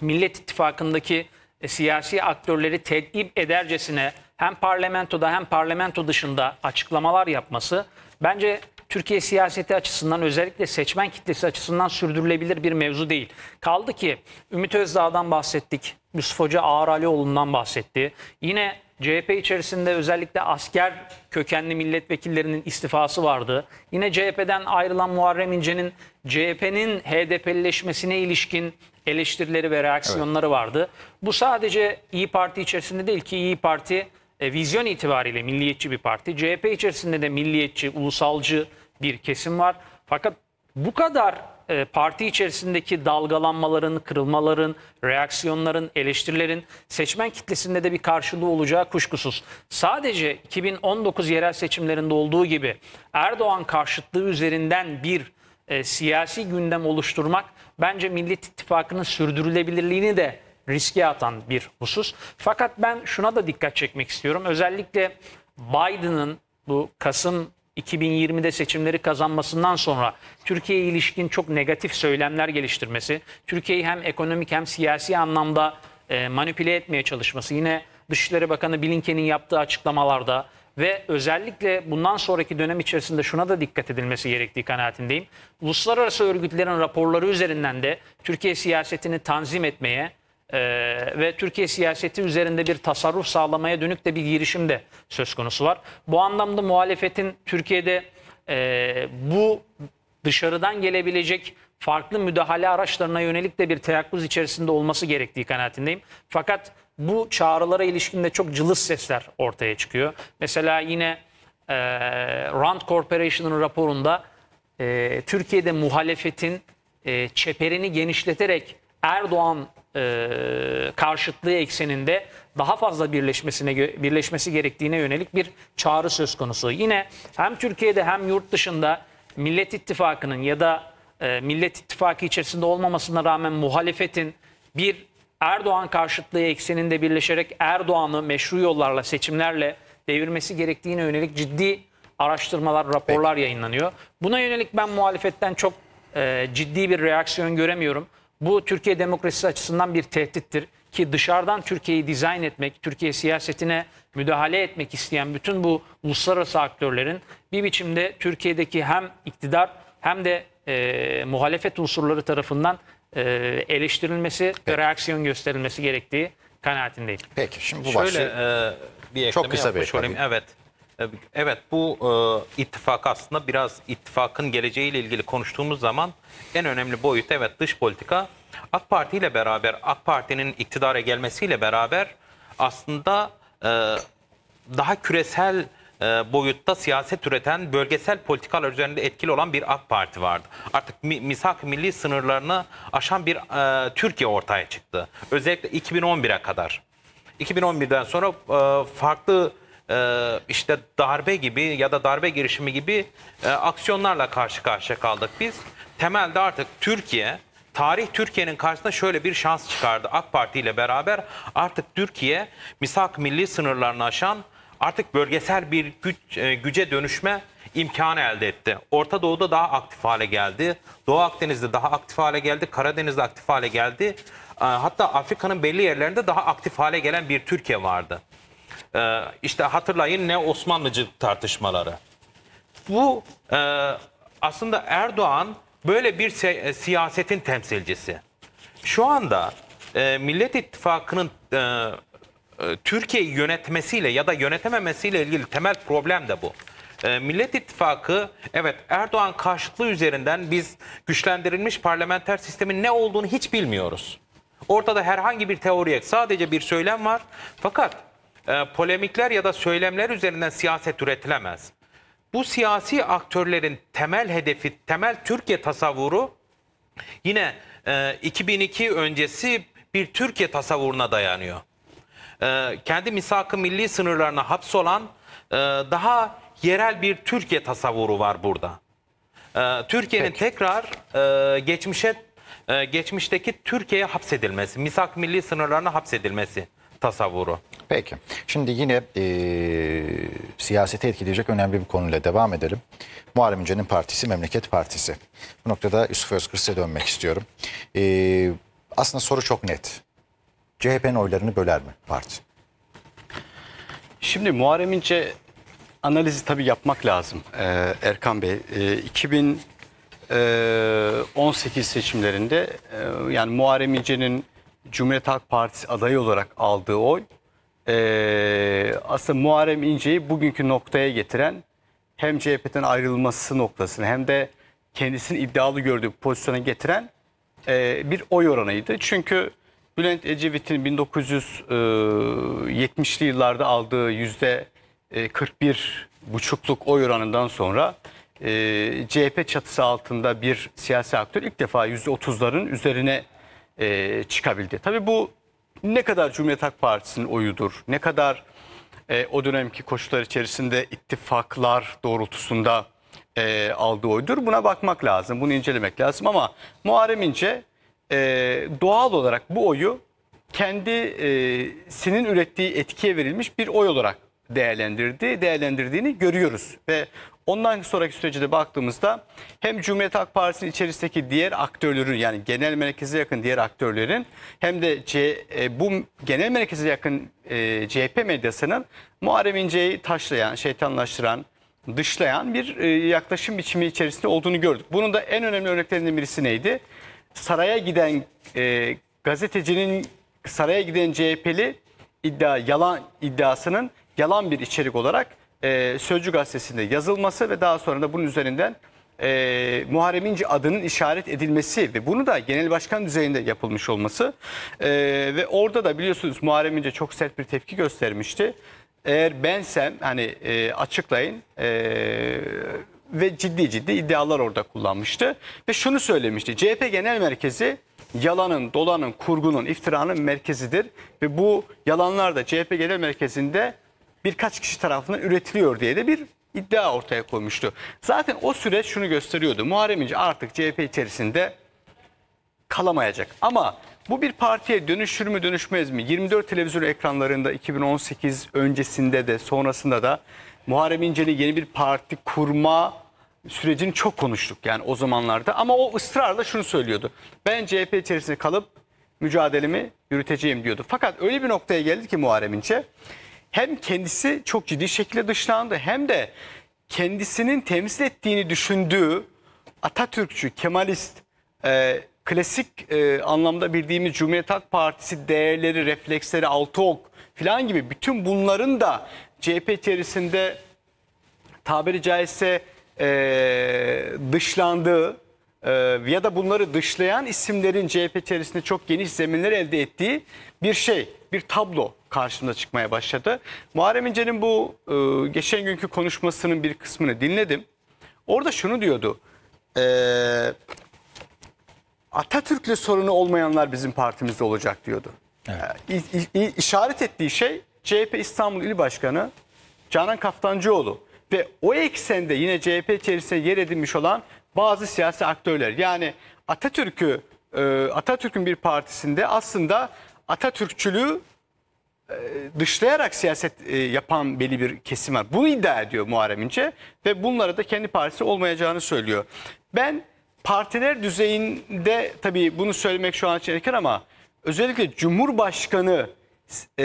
Millet İttifakı'ndaki e, siyasi aktörleri tedip edercesine hem parlamentoda hem parlamento dışında açıklamalar yapması bence Türkiye siyaseti açısından özellikle seçmen kitlesi açısından sürdürülebilir bir mevzu değil. Kaldı ki Ümit Özdağ'dan bahsettik, Yusuf Hoca Ağar Alioğlu'ndan bahsetti. Yine CHP içerisinde özellikle asker kökenli milletvekillerinin istifası vardı. Yine CHP'den ayrılan Muharrem İnce'nin CHP'nin HDP'lileşmesine ilişkin eleştirileri ve reaksiyonları evet. vardı. Bu sadece İyi Parti içerisinde değil ki İyi Parti e, vizyon itibariyle milliyetçi bir parti. CHP içerisinde de milliyetçi, ulusalcı bir kesim var. Fakat bu kadar e, parti içerisindeki dalgalanmaların, kırılmaların, reaksiyonların, eleştirilerin seçmen kitlesinde de bir karşılığı olacağı kuşkusuz. Sadece 2019 yerel seçimlerinde olduğu gibi Erdoğan karşıtlığı üzerinden bir e, siyasi gündem oluşturmak bence Millet İttifakı'nın sürdürülebilirliğini de riske atan bir husus. Fakat ben şuna da dikkat çekmek istiyorum. Özellikle Biden'ın bu Kasım 2020'de seçimleri kazanmasından sonra Türkiye'ye ilişkin çok negatif söylemler geliştirmesi, Türkiye'yi hem ekonomik hem siyasi anlamda e, manipüle etmeye çalışması, yine Dışişleri Bakanı Blinken'in yaptığı açıklamalarda ve özellikle bundan sonraki dönem içerisinde şuna da dikkat edilmesi gerektiği kanaatindeyim. Uluslararası örgütlerin raporları üzerinden de Türkiye siyasetini tanzim etmeye, e, ve Türkiye siyaseti üzerinde bir tasarruf sağlamaya dönük de bir girişim de söz konusu var. Bu anlamda muhalefetin Türkiye'de e, bu dışarıdan gelebilecek farklı müdahale araçlarına yönelik de bir teyakkuz içerisinde olması gerektiği kanaatindeyim. Fakat bu çağrılara ilişkinde çok cılız sesler ortaya çıkıyor. Mesela yine e, Rand Corporation'ın raporunda e, Türkiye'de muhalefetin e, çeperini genişleterek Erdoğan e, karşıtlığı ekseninde daha fazla birleşmesine birleşmesi gerektiğine yönelik bir çağrı söz konusu. Yine hem Türkiye'de hem yurt dışında Millet İttifakı'nın ya da e, Millet İttifakı içerisinde olmamasına rağmen muhalefetin bir Erdoğan karşıtlığı ekseninde birleşerek Erdoğan'ı meşru yollarla seçimlerle devirmesi gerektiğine yönelik ciddi araştırmalar, raporlar Peki. yayınlanıyor. Buna yönelik ben muhalefetten çok e, ciddi bir reaksiyon göremiyorum. Bu Türkiye demokrasisi açısından bir tehdittir ki dışarıdan Türkiye'yi dizayn etmek, Türkiye siyasetine müdahale etmek isteyen bütün bu uluslararası aktörlerin bir biçimde Türkiye'deki hem iktidar hem de e, muhalefet unsurları tarafından e, eleştirilmesi Peki. ve reaksiyon gösterilmesi gerektiği kanaatindeyim. Peki şimdi bu Şöyle, başlığı e, çok kısa bir yapmış Evet. Evet bu e, ittifak aslında biraz ittifakın geleceğiyle ilgili konuştuğumuz zaman en önemli boyut evet dış politika. AK Parti ile beraber AK Parti'nin iktidara gelmesiyle beraber aslında e, daha küresel e, boyutta siyaset üreten bölgesel politikalar üzerinde etkili olan bir AK Parti vardı. Artık mi, misak milli sınırlarını aşan bir e, Türkiye ortaya çıktı. Özellikle 2011'e kadar. 2011'den sonra e, farklı e, işte darbe gibi ya da darbe girişimi gibi e, aksiyonlarla karşı karşıya kaldık biz. Temelde artık Türkiye, tarih Türkiye'nin karşısında şöyle bir şans çıkardı. AK Parti ile beraber artık Türkiye misak milli sınırlarını aşan artık bölgesel bir güç, e, güce dönüşme imkanı elde etti. Orta Doğu'da daha aktif hale geldi. Doğu Akdeniz'de daha aktif hale geldi. Karadeniz'de aktif hale geldi. E, hatta Afrika'nın belli yerlerinde daha aktif hale gelen bir Türkiye vardı. Ee, işte hatırlayın ne Osmanlıcı tartışmaları. Bu e, aslında Erdoğan böyle bir si e, siyasetin temsilcisi. Şu anda e, Millet İttifakı'nın e, e, Türkiye'yi yönetmesiyle ya da yönetememesiyle ilgili temel problem de bu. E, Millet İttifakı evet Erdoğan karşıtlığı üzerinden biz güçlendirilmiş parlamenter sistemin ne olduğunu hiç bilmiyoruz. Ortada herhangi bir teori yok. Sadece bir söylem var. Fakat e, polemikler ya da söylemler üzerinden siyaset üretilemez. Bu siyasi aktörlerin temel hedefi, temel Türkiye tasavvuru yine e, 2002 öncesi bir Türkiye tasavvuruna dayanıyor. E, kendi misak milli sınırlarına hapsolan e, daha yerel bir Türkiye tasavvuru var burada. E, Türkiye'nin tekrar e, geçmişe e, geçmişteki Türkiye'ye hapsedilmesi, misak milli sınırlarına hapsedilmesi tasavvuru. Peki. Şimdi yine e, siyaseti etkileyecek önemli bir konuyla devam edelim. Muharrem İnce'nin partisi Memleket Partisi. Bu noktada Yusuf Özkırs'a dönmek istiyorum. E, aslında soru çok net. CHP'nin oylarını böler mi parti? Şimdi Muharrem İnce analizi tabii yapmak lazım ee, Erkan Bey. E, 2000 18 e, seçimlerinde e, yani Muharrem İnce'nin Cumhuriyet Halk Partisi adayı olarak aldığı oy e, ee, aslında Muharrem İnce'yi bugünkü noktaya getiren hem CHP'den ayrılması noktasını hem de kendisini iddialı gördüğü pozisyona getiren e, bir oy oranıydı. Çünkü Bülent Ecevit'in 1970'li e, yıllarda aldığı yüzde 41 e, buçukluk oy oranından sonra e, CHP çatısı altında bir siyasi aktör ilk defa yüzde %30'ların üzerine e, çıkabildi. Tabii bu ne kadar Cumhuriyet Halk Partisi'nin oyudur, ne kadar e, o dönemki koşullar içerisinde ittifaklar doğrultusunda e, aldığı oydur. Buna bakmak lazım, bunu incelemek lazım ama Muharrem İnce e, doğal olarak bu oyu kendisinin e, ürettiği etkiye verilmiş bir oy olarak değerlendirdi, değerlendirdiğini görüyoruz ve Ondan sonraki sürece de baktığımızda hem Cumhuriyet Halk Partisi'nin içerisindeki diğer aktörlerin yani genel merkeze yakın diğer aktörlerin hem de C, e, bu genel merkeze yakın e, CHP medyasının Muharrem İnce'yi taşlayan, şeytanlaştıran, dışlayan bir e, yaklaşım biçimi içerisinde olduğunu gördük. Bunun da en önemli örneklerinden birisi neydi? Saraya giden e, gazetecinin saraya giden CHP'li iddia yalan iddiasının yalan bir içerik olarak e, Sözcü Gazetesi'nde yazılması ve daha sonra da bunun üzerinden e, Muharrem İnce adının işaret edilmesi ve bunu da genel başkan düzeyinde yapılmış olması e, ve orada da biliyorsunuz Muharrem İnce çok sert bir tepki göstermişti. Eğer bensem hani e, açıklayın e, ve ciddi ciddi iddialar orada kullanmıştı ve şunu söylemişti CHP Genel Merkezi yalanın, dolanın, kurgunun, iftiranın merkezidir ve bu yalanlar da CHP Genel Merkezi'nde birkaç kişi tarafından üretiliyor diye de bir iddia ortaya koymuştu. Zaten o süreç şunu gösteriyordu. Muharrem İnce artık CHP içerisinde kalamayacak. Ama bu bir partiye dönüşür mü dönüşmez mi? 24 televizyon ekranlarında 2018 öncesinde de sonrasında da Muharrem İnce'nin yeni bir parti kurma sürecini çok konuştuk yani o zamanlarda. Ama o ısrarla şunu söylüyordu. Ben CHP içerisinde kalıp mücadelemi yürüteceğim diyordu. Fakat öyle bir noktaya geldi ki Muharrem İnce hem kendisi çok ciddi şekilde dışlandı hem de kendisinin temsil ettiğini düşündüğü Atatürkçü, Kemalist, e, klasik e, anlamda bildiğimiz Cumhuriyet Halk Partisi değerleri, refleksleri, altı ok filan gibi bütün bunların da CHP içerisinde tabiri caizse e, dışlandığı e, ya da bunları dışlayan isimlerin CHP içerisinde çok geniş zeminler elde ettiği bir şey, bir tablo karşımda çıkmaya başladı. Muharrem İnce'nin bu e, geçen günkü konuşmasının bir kısmını dinledim. Orada şunu diyordu. E, Atatürk'le sorunu olmayanlar bizim partimizde olacak diyordu. Evet. E, işaret ettiği şey CHP İstanbul İl Başkanı Canan Kaftancıoğlu ve o eksende yine CHP içerisinde yer edinmiş olan bazı siyasi aktörler. Yani Atatürk'ü e, Atatürk'ün bir partisinde aslında Atatürkçülüğü e, dışlayarak siyaset e, yapan belli bir kesim var. Bu iddia ediyor Muharrem İnce ve bunlara da kendi partisi olmayacağını söylüyor. Ben partiler düzeyinde tabii bunu söylemek şu an için erken ama özellikle Cumhurbaşkanı e,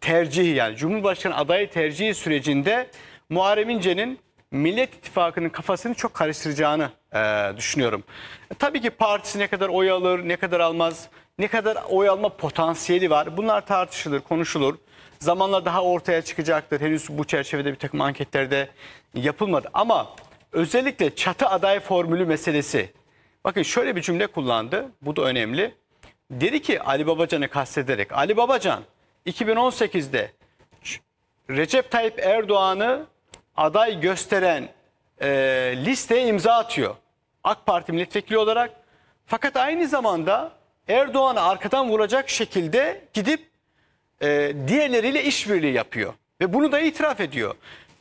tercihi yani Cumhurbaşkanı adayı tercihi sürecinde Muharrem İnce'nin Millet İttifakı'nın kafasını çok karıştıracağını e, düşünüyorum. E, tabii ki partisi ne kadar oy alır, ne kadar almaz ne kadar oy alma potansiyeli var? Bunlar tartışılır, konuşulur. Zamanla daha ortaya çıkacaktır. Henüz bu çerçevede bir takım anketlerde yapılmadı. Ama özellikle çatı aday formülü meselesi. Bakın şöyle bir cümle kullandı. Bu da önemli. Dedi ki Ali Babacan'ı kastederek. Ali Babacan 2018'de Recep Tayyip Erdoğan'ı aday gösteren e, listeye imza atıyor. AK Parti milletvekili olarak. Fakat aynı zamanda Erdoğan'ı arkadan vuracak şekilde gidip e, diğerleriyle işbirliği yapıyor. Ve bunu da itiraf ediyor.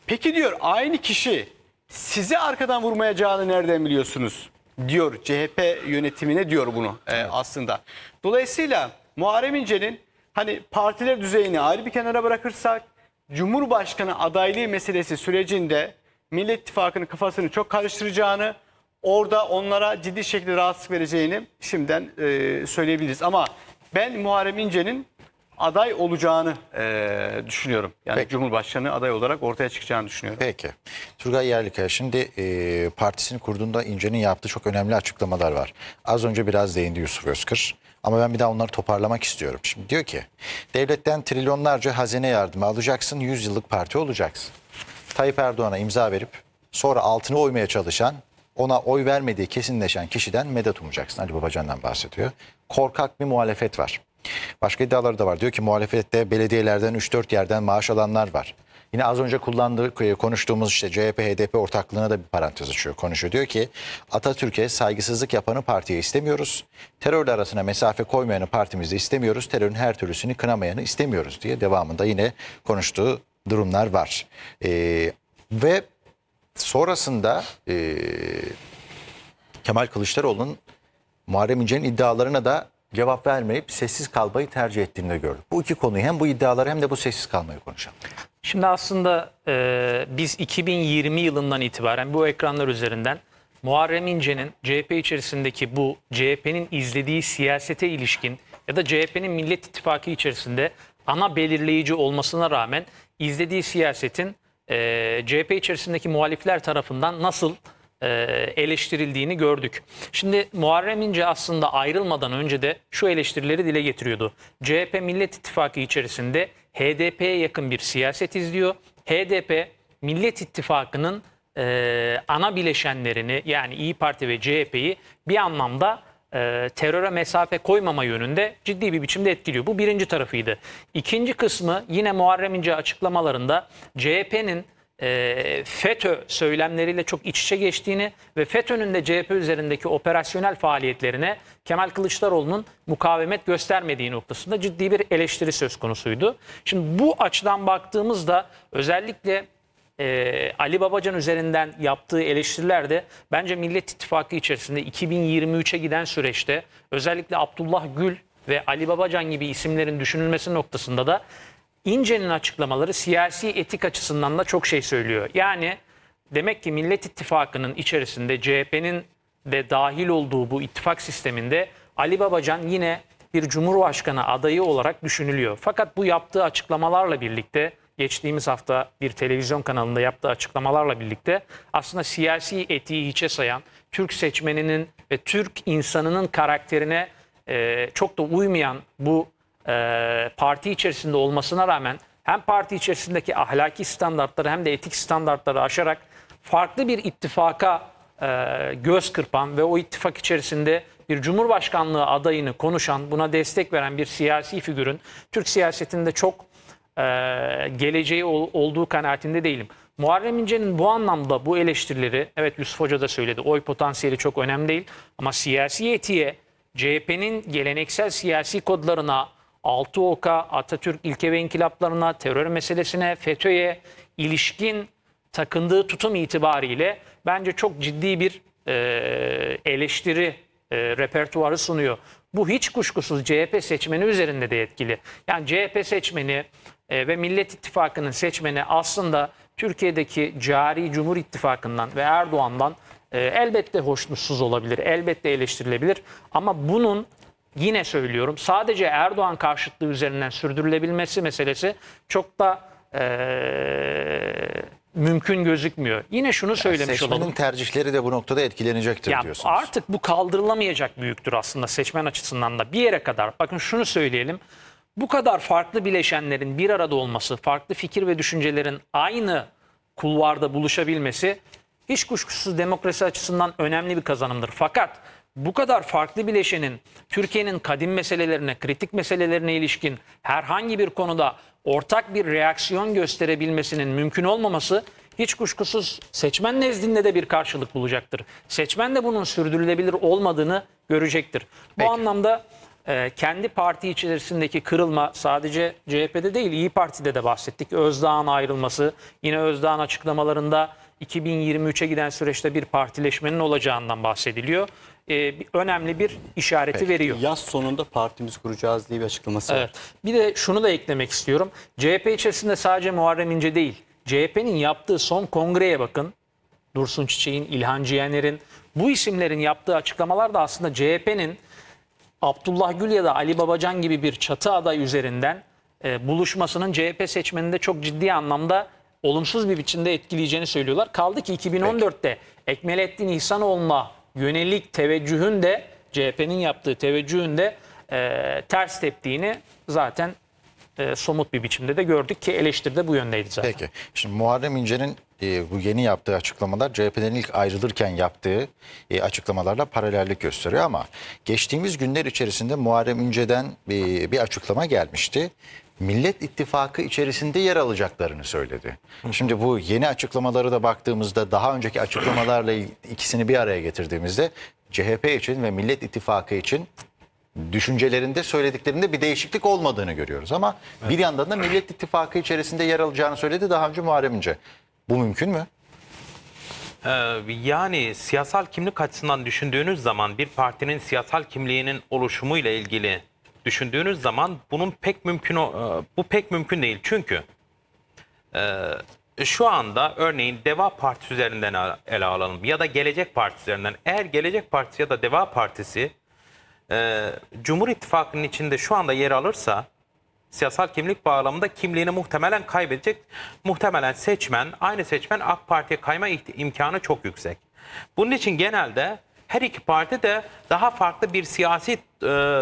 Peki diyor aynı kişi sizi arkadan vurmayacağını nereden biliyorsunuz? Diyor CHP yönetimine diyor bunu e, aslında. Dolayısıyla Muharrem İnce'nin hani partiler düzeyini ayrı bir kenara bırakırsak Cumhurbaşkanı adaylığı meselesi sürecinde Millet İttifakı'nın kafasını çok karıştıracağını orada onlara ciddi şekilde rahatsızlık vereceğini şimdiden e, söyleyebiliriz. Ama ben Muharrem İnce'nin aday olacağını e, düşünüyorum. Yani Peki. Cumhurbaşkanı aday olarak ortaya çıkacağını düşünüyorum. Peki. Turgay Yerlikaya şimdi e, partisini kurduğunda İnce'nin yaptığı çok önemli açıklamalar var. Az önce biraz değindi Yusuf Özkır. Ama ben bir daha onları toparlamak istiyorum. Şimdi diyor ki devletten trilyonlarca hazine yardımı alacaksın, 100 yıllık parti olacaksın. Tayyip Erdoğan'a imza verip sonra altını oymaya çalışan ona oy vermediği kesinleşen kişiden medet umacaksın. Ali Babacan'dan bahsediyor. Korkak bir muhalefet var. Başka iddiaları da var. Diyor ki muhalefette belediyelerden 3-4 yerden maaş alanlar var. Yine az önce kullandığı e, konuştuğumuz işte CHP HDP ortaklığına da bir parantez açıyor. Konuşuyor diyor ki Atatürk'e saygısızlık yapanı partiye istemiyoruz. Terörle arasına mesafe koymayanı partimizde istemiyoruz. Terörün her türlüsünü kınamayanı istemiyoruz diye devamında yine konuştuğu durumlar var. Ee, ve Sonrasında e, Kemal Kılıçdaroğlu'nun Muharrem İnce'nin iddialarına da cevap vermeyip sessiz kalmayı tercih ettiğini de gördük. Bu iki konuyu hem bu iddiaları hem de bu sessiz kalmayı konuşalım. Şimdi aslında e, biz 2020 yılından itibaren bu ekranlar üzerinden Muharrem İnce'nin CHP içerisindeki bu CHP'nin izlediği siyasete ilişkin ya da CHP'nin Millet İttifakı içerisinde ana belirleyici olmasına rağmen izlediği siyasetin e, ee, CHP içerisindeki muhalifler tarafından nasıl e, eleştirildiğini gördük. Şimdi Muharrem İnce aslında ayrılmadan önce de şu eleştirileri dile getiriyordu. CHP Millet İttifakı içerisinde HDP'ye yakın bir siyaset izliyor. HDP Millet İttifakı'nın e, ana bileşenlerini yani İyi Parti ve CHP'yi bir anlamda e, teröre mesafe koymama yönünde ciddi bir biçimde etkiliyor. Bu birinci tarafıydı. İkinci kısmı yine Muharrem İnce açıklamalarında CHP'nin e, FETÖ söylemleriyle çok iç içe geçtiğini ve FETÖ'nün de CHP üzerindeki operasyonel faaliyetlerine Kemal Kılıçdaroğlu'nun mukavemet göstermediği noktasında ciddi bir eleştiri söz konusuydu. Şimdi bu açıdan baktığımızda özellikle e, Ali Babacan üzerinden yaptığı eleştiriler de bence Millet İttifakı içerisinde 2023'e giden süreçte özellikle Abdullah Gül ve Ali Babacan gibi isimlerin düşünülmesi noktasında da İnce'nin açıklamaları siyasi etik açısından da çok şey söylüyor. Yani demek ki Millet İttifakı'nın içerisinde CHP'nin de dahil olduğu bu ittifak sisteminde Ali Babacan yine bir cumhurbaşkanı adayı olarak düşünülüyor. Fakat bu yaptığı açıklamalarla birlikte geçtiğimiz hafta bir televizyon kanalında yaptığı açıklamalarla birlikte aslında siyasi etiği hiçe sayan Türk seçmeninin ve Türk insanının karakterine e, çok da uymayan bu e, parti içerisinde olmasına rağmen hem parti içerisindeki ahlaki standartları hem de etik standartları aşarak farklı bir ittifaka e, göz kırpan ve o ittifak içerisinde bir cumhurbaşkanlığı adayını konuşan, buna destek veren bir siyasi figürün Türk siyasetinde çok e, geleceği ol, olduğu kanaatinde değilim. Muharrem İnce'nin bu anlamda bu eleştirileri, evet Yusuf Hoca da söyledi, oy potansiyeli çok önemli değil ama siyasi etiğe, CHP'nin geleneksel siyasi kodlarına, 6 oka, Atatürk ilke ve inkılaplarına, terör meselesine, FETÖ'ye ilişkin takındığı tutum itibariyle bence çok ciddi bir e, eleştiri e, repertuarı sunuyor. Bu hiç kuşkusuz CHP seçmeni üzerinde de etkili. Yani CHP seçmeni ee, ve Millet İttifakı'nın seçmeni aslında Türkiye'deki cari Cumhur İttifakı'ndan ve Erdoğan'dan e, elbette hoşnutsuz olabilir, elbette eleştirilebilir. Ama bunun yine söylüyorum sadece Erdoğan karşıtlığı üzerinden sürdürülebilmesi meselesi çok da e, mümkün gözükmüyor. Yine şunu söylemiş seçmenin olalım. Seçmenin tercihleri de bu noktada etkilenecektir ya diyorsunuz. Artık bu kaldırılamayacak büyüktür aslında seçmen açısından da bir yere kadar. Bakın şunu söyleyelim. Bu kadar farklı bileşenlerin bir arada olması, farklı fikir ve düşüncelerin aynı kulvarda buluşabilmesi hiç kuşkusuz demokrasi açısından önemli bir kazanımdır. Fakat bu kadar farklı bileşenin Türkiye'nin kadim meselelerine, kritik meselelerine ilişkin herhangi bir konuda ortak bir reaksiyon gösterebilmesinin mümkün olmaması hiç kuşkusuz seçmen nezdinde de bir karşılık bulacaktır. Seçmen de bunun sürdürülebilir olmadığını görecektir. Bu anlamda ee, kendi parti içerisindeki kırılma sadece CHP'de değil İyi Parti'de de bahsettik. Özdağ'ın ayrılması yine Özdağ'ın açıklamalarında 2023'e giden süreçte bir partileşmenin olacağından bahsediliyor. E, önemli bir işareti Peki, veriyor. Yaz sonunda partimiz kuracağız diye bir açıklaması evet. var. Bir de şunu da eklemek istiyorum. CHP içerisinde sadece Muharrem İnce değil CHP'nin yaptığı son kongreye bakın. Dursun Çiçek'in, İlhan Ciyener'in bu isimlerin yaptığı açıklamalar da aslında CHP'nin Abdullah Gül ya da Ali Babacan gibi bir çatı aday üzerinden e, buluşmasının CHP seçmeninde çok ciddi anlamda olumsuz bir biçimde etkileyeceğini söylüyorlar. Kaldı ki 2014'te Ekmelettin İhsanoğlu'na yönelik teveccühün de CHP'nin yaptığı teveccühün de e, ters teptiğini zaten e, somut bir biçimde de gördük ki eleştiri de bu yöndeydi zaten. Peki. Şimdi Muharrem İnce'nin e, bu yeni yaptığı açıklamalar CHP'den ilk ayrılırken yaptığı e, açıklamalarla paralellik gösteriyor ama geçtiğimiz günler içerisinde Muharrem İnce'den e, bir açıklama gelmişti. Millet İttifakı içerisinde yer alacaklarını söyledi. Şimdi bu yeni açıklamaları da baktığımızda daha önceki açıklamalarla ikisini bir araya getirdiğimizde CHP için ve Millet İttifakı için düşüncelerinde söylediklerinde bir değişiklik olmadığını görüyoruz. Ama evet. bir yandan da Millet İttifakı içerisinde yer alacağını söyledi daha önce Muharrem İnce. Bu mümkün mü? Ee, yani siyasal kimlik açısından düşündüğünüz zaman bir partinin siyasal kimliğinin oluşumuyla ilgili düşündüğünüz zaman bunun pek mümkün e, bu pek mümkün değil. Çünkü e, şu anda örneğin Deva Partisi üzerinden ele alalım ya da Gelecek Partisi üzerinden. Eğer Gelecek Partisi ya da Deva Partisi e, Cumhur İttifakı'nın içinde şu anda yer alırsa siyasal kimlik bağlamında kimliğini muhtemelen kaybedecek. Muhtemelen seçmen, aynı seçmen AK Parti'ye kayma imkanı çok yüksek. Bunun için genelde her iki parti de daha farklı bir siyasi e,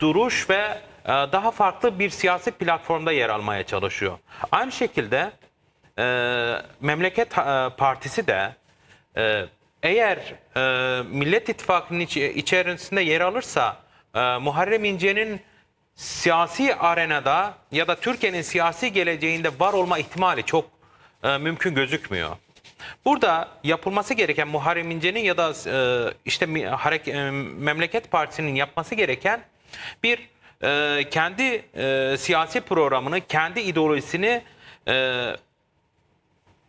duruş ve e, daha farklı bir siyasi platformda yer almaya çalışıyor. Aynı şekilde e, Memleket e, Partisi de e, eğer e, Millet İttifakı'nın iç, içerisinde yer alırsa e, Muharrem İnce'nin siyasi arenada ya da Türkiye'nin siyasi geleceğinde var olma ihtimali çok e, mümkün gözükmüyor. Burada yapılması gereken Muharrem İnce'nin ya da e, işte hareket, e, Memleket Partisi'nin yapması gereken bir e, kendi e, siyasi programını, kendi ideolojisini e,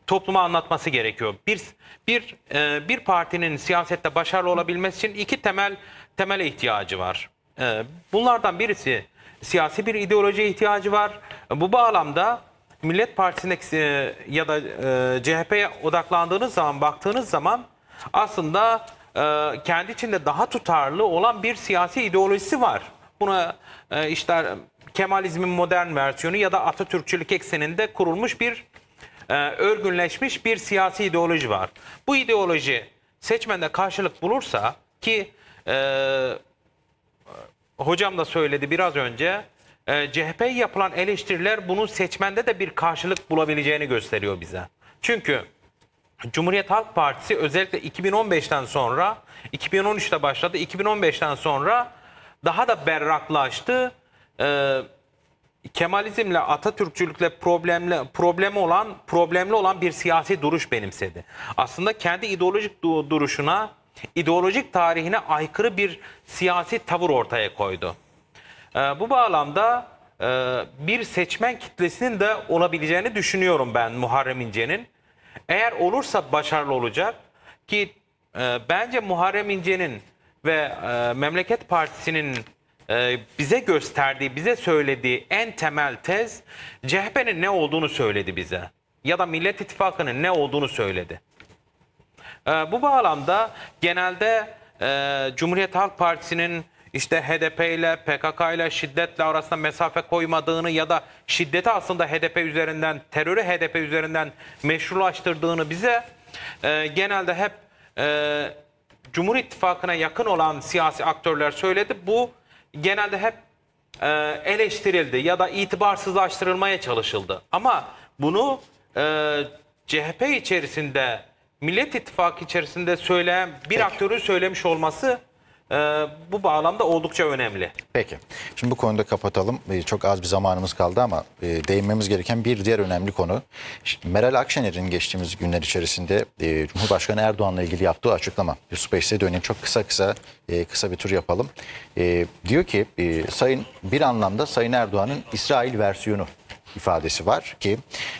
topluma anlatması gerekiyor. Bir bir e, bir partinin siyasette başarılı olabilmesi için iki temel temele ihtiyacı var. E, bunlardan birisi siyasi bir ideolojiye ihtiyacı var. Bu bağlamda Millet Partisi'ndeki e, ya da e, CHP'ye odaklandığınız zaman, baktığınız zaman aslında e, kendi içinde daha tutarlı olan bir siyasi ideolojisi var. Buna e, işte Kemalizmin modern versiyonu ya da Atatürkçülük ekseninde kurulmuş bir e, örgünleşmiş bir siyasi ideoloji var. Bu ideoloji seçmende karşılık bulursa ki e, hocam da söyledi biraz önce e, CHP yapılan eleştiriler bunun seçmende de bir karşılık bulabileceğini gösteriyor bize. Çünkü Cumhuriyet Halk Partisi özellikle 2015'ten sonra 2013'te başladı 2015'ten sonra daha da berraklaştı. E, Kemalizmle Atatürkçülükle problemli problemi olan problemli olan bir siyasi duruş benimsedi. Aslında kendi ideolojik duruşuna, ideolojik tarihine aykırı bir siyasi tavır ortaya koydu. Ee, bu bağlamda e, bir seçmen kitlesinin de olabileceğini düşünüyorum ben Muharrem İnce'nin. Eğer olursa başarılı olacak ki e, bence Muharrem İnce'nin ve e, Memleket Partisi'nin ee, bize gösterdiği, bize söylediği en temel tez CHP'nin ne olduğunu söyledi bize. Ya da Millet İttifakı'nın ne olduğunu söyledi. Ee, bu bağlamda genelde e, Cumhuriyet Halk Partisi'nin işte HDP ile PKK ile şiddetle arasında mesafe koymadığını ya da şiddeti aslında HDP üzerinden, terörü HDP üzerinden meşrulaştırdığını bize e, genelde hep e, Cumhur İttifakı'na yakın olan siyasi aktörler söyledi. Bu genelde hep e, eleştirildi ya da itibarsızlaştırılmaya çalışıldı. Ama bunu e, CHP içerisinde Millet İttifakı içerisinde söyleyen bir Peki. aktörün söylemiş olması ee, bu bağlamda oldukça önemli. Peki. Şimdi bu konuyu da kapatalım. Ee, çok az bir zamanımız kaldı ama e, değinmemiz gereken bir diğer önemli konu. Meral Akşener'in geçtiğimiz günler içerisinde e, Cumhurbaşkanı Erdoğan'la ilgili yaptığı açıklama. Yusuf Bey size döneyim. Çok kısa kısa e, kısa bir tur yapalım. diyor ki sayın bir anlamda Sayın Erdoğan'ın İsrail versiyonu ifadesi var ki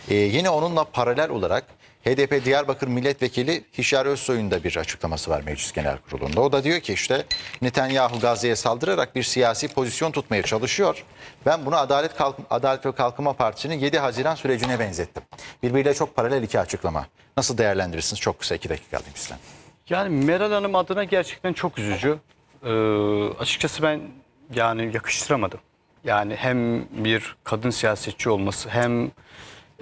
yine onunla paralel olarak HDP Diyarbakır Milletvekili Hişar Özsoy'un da bir açıklaması var Meclis Genel Kurulu'nda. O da diyor ki işte Netanyahu Gazze'ye saldırarak bir siyasi pozisyon tutmaya çalışıyor. Ben bunu Adalet, Kalk Adalet ve Kalkınma Partisi'nin 7 Haziran sürecine benzettim. Birbiriyle çok paralel iki açıklama. Nasıl değerlendirirsiniz? Çok kısa iki dakika alayım sizden. Yani Meral Hanım adına gerçekten çok üzücü. Ee, açıkçası ben yani yakıştıramadım. Yani hem bir kadın siyasetçi olması hem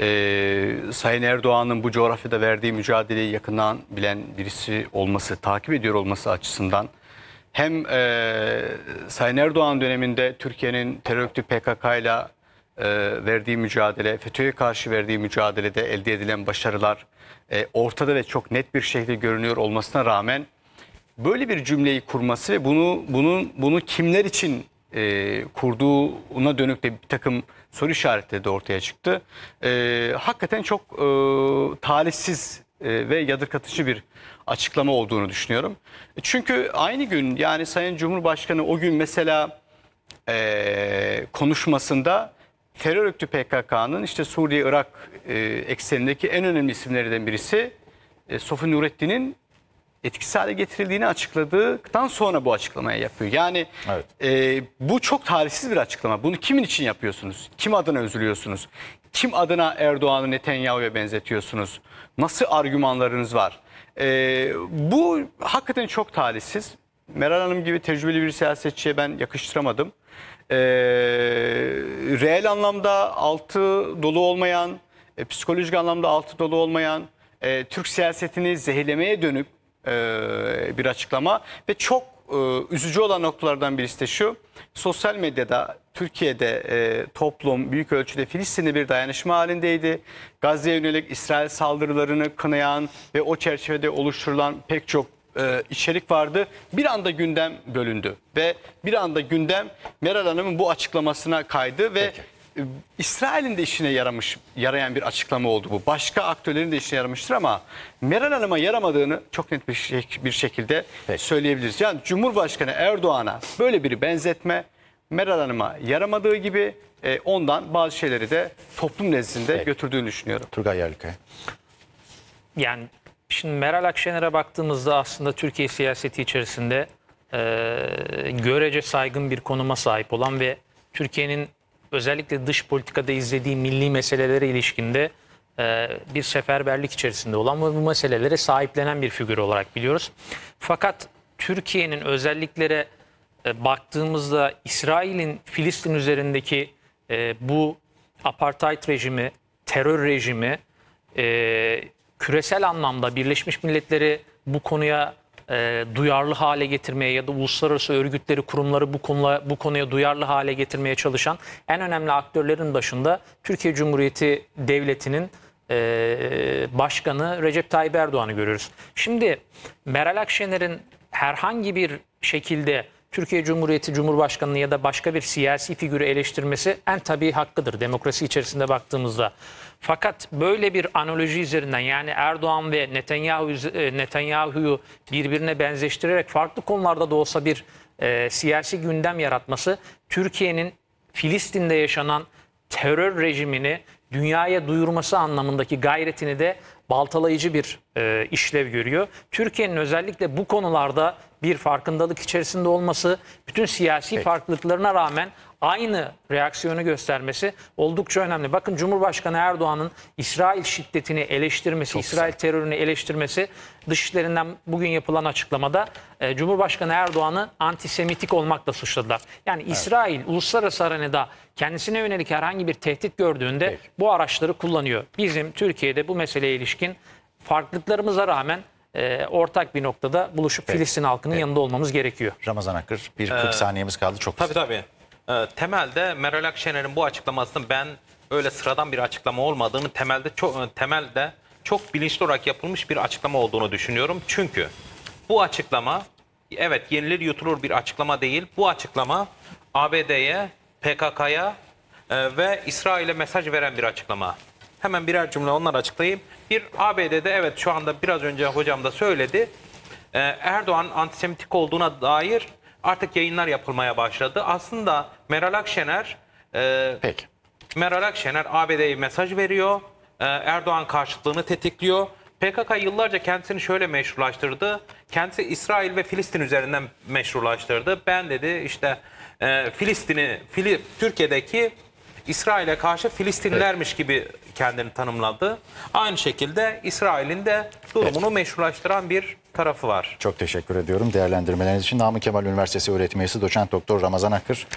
e, Sayın Erdoğan'ın bu coğrafyada verdiği mücadeleyi yakından bilen birisi olması, takip ediyor olması açısından hem e, Sayın Erdoğan döneminde Türkiye'nin terör PKK ile e, verdiği mücadele, FETÖ'ye karşı verdiği mücadelede elde edilen başarılar e, ortada ve çok net bir şekilde görünüyor olmasına rağmen böyle bir cümleyi kurması ve bunu bunun bunu kimler için e, kurduğuna dönük de bir takım soru işaretleri de ortaya çıktı. E, hakikaten çok e, talihsiz e, ve yadırgatıcı bir açıklama olduğunu düşünüyorum. Çünkü aynı gün yani Sayın Cumhurbaşkanı o gün mesela e, konuşmasında terör örgütü PKK'nın işte Suriye-Irak e, eksenindeki en önemli isimlerden birisi e, Sofi Nurettin'in etkisiz hale getirildiğini açıkladıktan sonra bu açıklamayı yapıyor. Yani evet. e, bu çok tarihsiz bir açıklama. Bunu kimin için yapıyorsunuz? Kim adına üzülüyorsunuz? Kim adına Erdoğan'ı Netanyahu'ya benzetiyorsunuz? Nasıl argümanlarınız var? E, bu hakikaten çok talihsiz. Meral Hanım gibi tecrübeli bir siyasetçiye ben yakıştıramadım. E, reel anlamda altı dolu olmayan, e, psikolojik anlamda altı dolu olmayan, e, Türk siyasetini zehirlemeye dönüp e, bir açıklama ve çok e, üzücü olan noktalardan birisi de şu. Sosyal medyada Türkiye'de e, toplum büyük ölçüde Filistin'e bir dayanışma halindeydi. Gazze'ye yönelik İsrail saldırılarını kınayan ve o çerçevede oluşturulan pek çok e, içerik vardı. Bir anda gündem bölündü ve bir anda gündem Meral Hanım'ın bu açıklamasına kaydı ve Peki. İsrail'in de işine yaramış, yarayan bir açıklama oldu bu. Başka aktörlerin de işine yaramıştır ama Meral Hanım'a yaramadığını çok net bir, şey, bir şekilde Peki. söyleyebiliriz. Yani Cumhurbaşkanı Erdoğan'a böyle biri benzetme Meral Hanım'a yaramadığı gibi e, ondan bazı şeyleri de toplum nezdinde Peki. götürdüğünü düşünüyorum. Turgay Yerlikaya. Yani şimdi Meral Akşener'e baktığımızda aslında Türkiye siyaseti içerisinde e, görece saygın bir konuma sahip olan ve Türkiye'nin özellikle dış politikada izlediği milli meselelere ilişkinde e, bir seferberlik içerisinde olan ve bu meselelere sahiplenen bir figür olarak biliyoruz. Fakat Türkiye'nin özelliklere e, baktığımızda İsrail'in Filistin üzerindeki e, bu apartheid rejimi, terör rejimi küresel anlamda Birleşmiş Milletleri bu konuya e, duyarlı hale getirmeye ya da uluslararası örgütleri, kurumları bu konuya, bu konuya duyarlı hale getirmeye çalışan en önemli aktörlerin başında Türkiye Cumhuriyeti Devleti'nin e, başkanı Recep Tayyip Erdoğan'ı görüyoruz. Şimdi Meral Akşener'in herhangi bir şekilde Türkiye Cumhuriyeti Cumhurbaşkanı'nı ya da başka bir siyasi figürü eleştirmesi en tabii hakkıdır demokrasi içerisinde baktığımızda. Fakat böyle bir analoji üzerinden yani Erdoğan ve Netanyahu e, Netanyahu'yu birbirine benzeştirerek farklı konularda da olsa bir e, siyasi gündem yaratması Türkiye'nin Filistin'de yaşanan terör rejimini dünyaya duyurması anlamındaki gayretini de baltalayıcı bir e, işlev görüyor. Türkiye'nin özellikle bu konularda bir farkındalık içerisinde olması, bütün siyasi Peki. farklılıklarına rağmen aynı reaksiyonu göstermesi oldukça önemli. Bakın Cumhurbaşkanı Erdoğan'ın İsrail şiddetini eleştirmesi, Çok İsrail güzel. terörünü eleştirmesi dışişlerinden bugün yapılan açıklamada e, Cumhurbaşkanı Erdoğan'ı antisemitik olmakla suçladılar. Yani evet. İsrail uluslararası arenada kendisine yönelik herhangi bir tehdit gördüğünde Peki. bu araçları kullanıyor. Bizim Türkiye'de bu meseleye ilişkin farklılıklarımıza rağmen e, ortak bir noktada buluşup Peki. Filistin halkının Peki. yanında olmamız gerekiyor. Ramazan Akır bir 40 ee, saniyemiz kaldı çok Tabii kısa. tabii. E, temelde Meral Akşener'in bu açıklamasının ben öyle sıradan bir açıklama olmadığını temelde çok e, temelde çok bilinçli olarak yapılmış bir açıklama olduğunu düşünüyorum. Çünkü bu açıklama evet yenilir yutulur bir açıklama değil. Bu açıklama ABD'ye, PKK'ya e, ve İsrail'e mesaj veren bir açıklama. Hemen birer cümle onları açıklayayım. Bir ABD'de evet şu anda biraz önce hocam da söyledi. Ee, Erdoğan antisemitik olduğuna dair artık yayınlar yapılmaya başladı. Aslında Meral Akşener e, Peki. Meral Akşener ABD'ye mesaj veriyor. Ee, Erdoğan karşıtlığını tetikliyor. PKK yıllarca kendisini şöyle meşrulaştırdı. Kendisi İsrail ve Filistin üzerinden meşrulaştırdı. Ben dedi işte e, Filistin'i Fili, Türkiye'deki İsrail'e karşı Filistinlermiş gibi kendini tanımladı. Aynı şekilde İsrail'in de durumunu meşrulaştıran bir tarafı var. Çok teşekkür ediyorum değerlendirmeleriniz için. Namık Kemal Üniversitesi öğretim üyesi doçent doktor Ramazan Akır,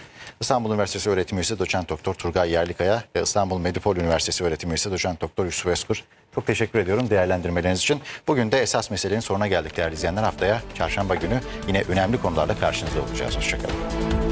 İstanbul Üniversitesi öğretim üyesi doçent doktor Turgay Yerlikaya ve İstanbul Medipol Üniversitesi öğretim üyesi doçent doktor Yusuf Eskur. Çok teşekkür ediyorum değerlendirmeleriniz için. Bugün de esas meselenin sonuna geldik değerli izleyenler. Haftaya çarşamba günü yine önemli konularla karşınızda olacağız. Hoşçakalın.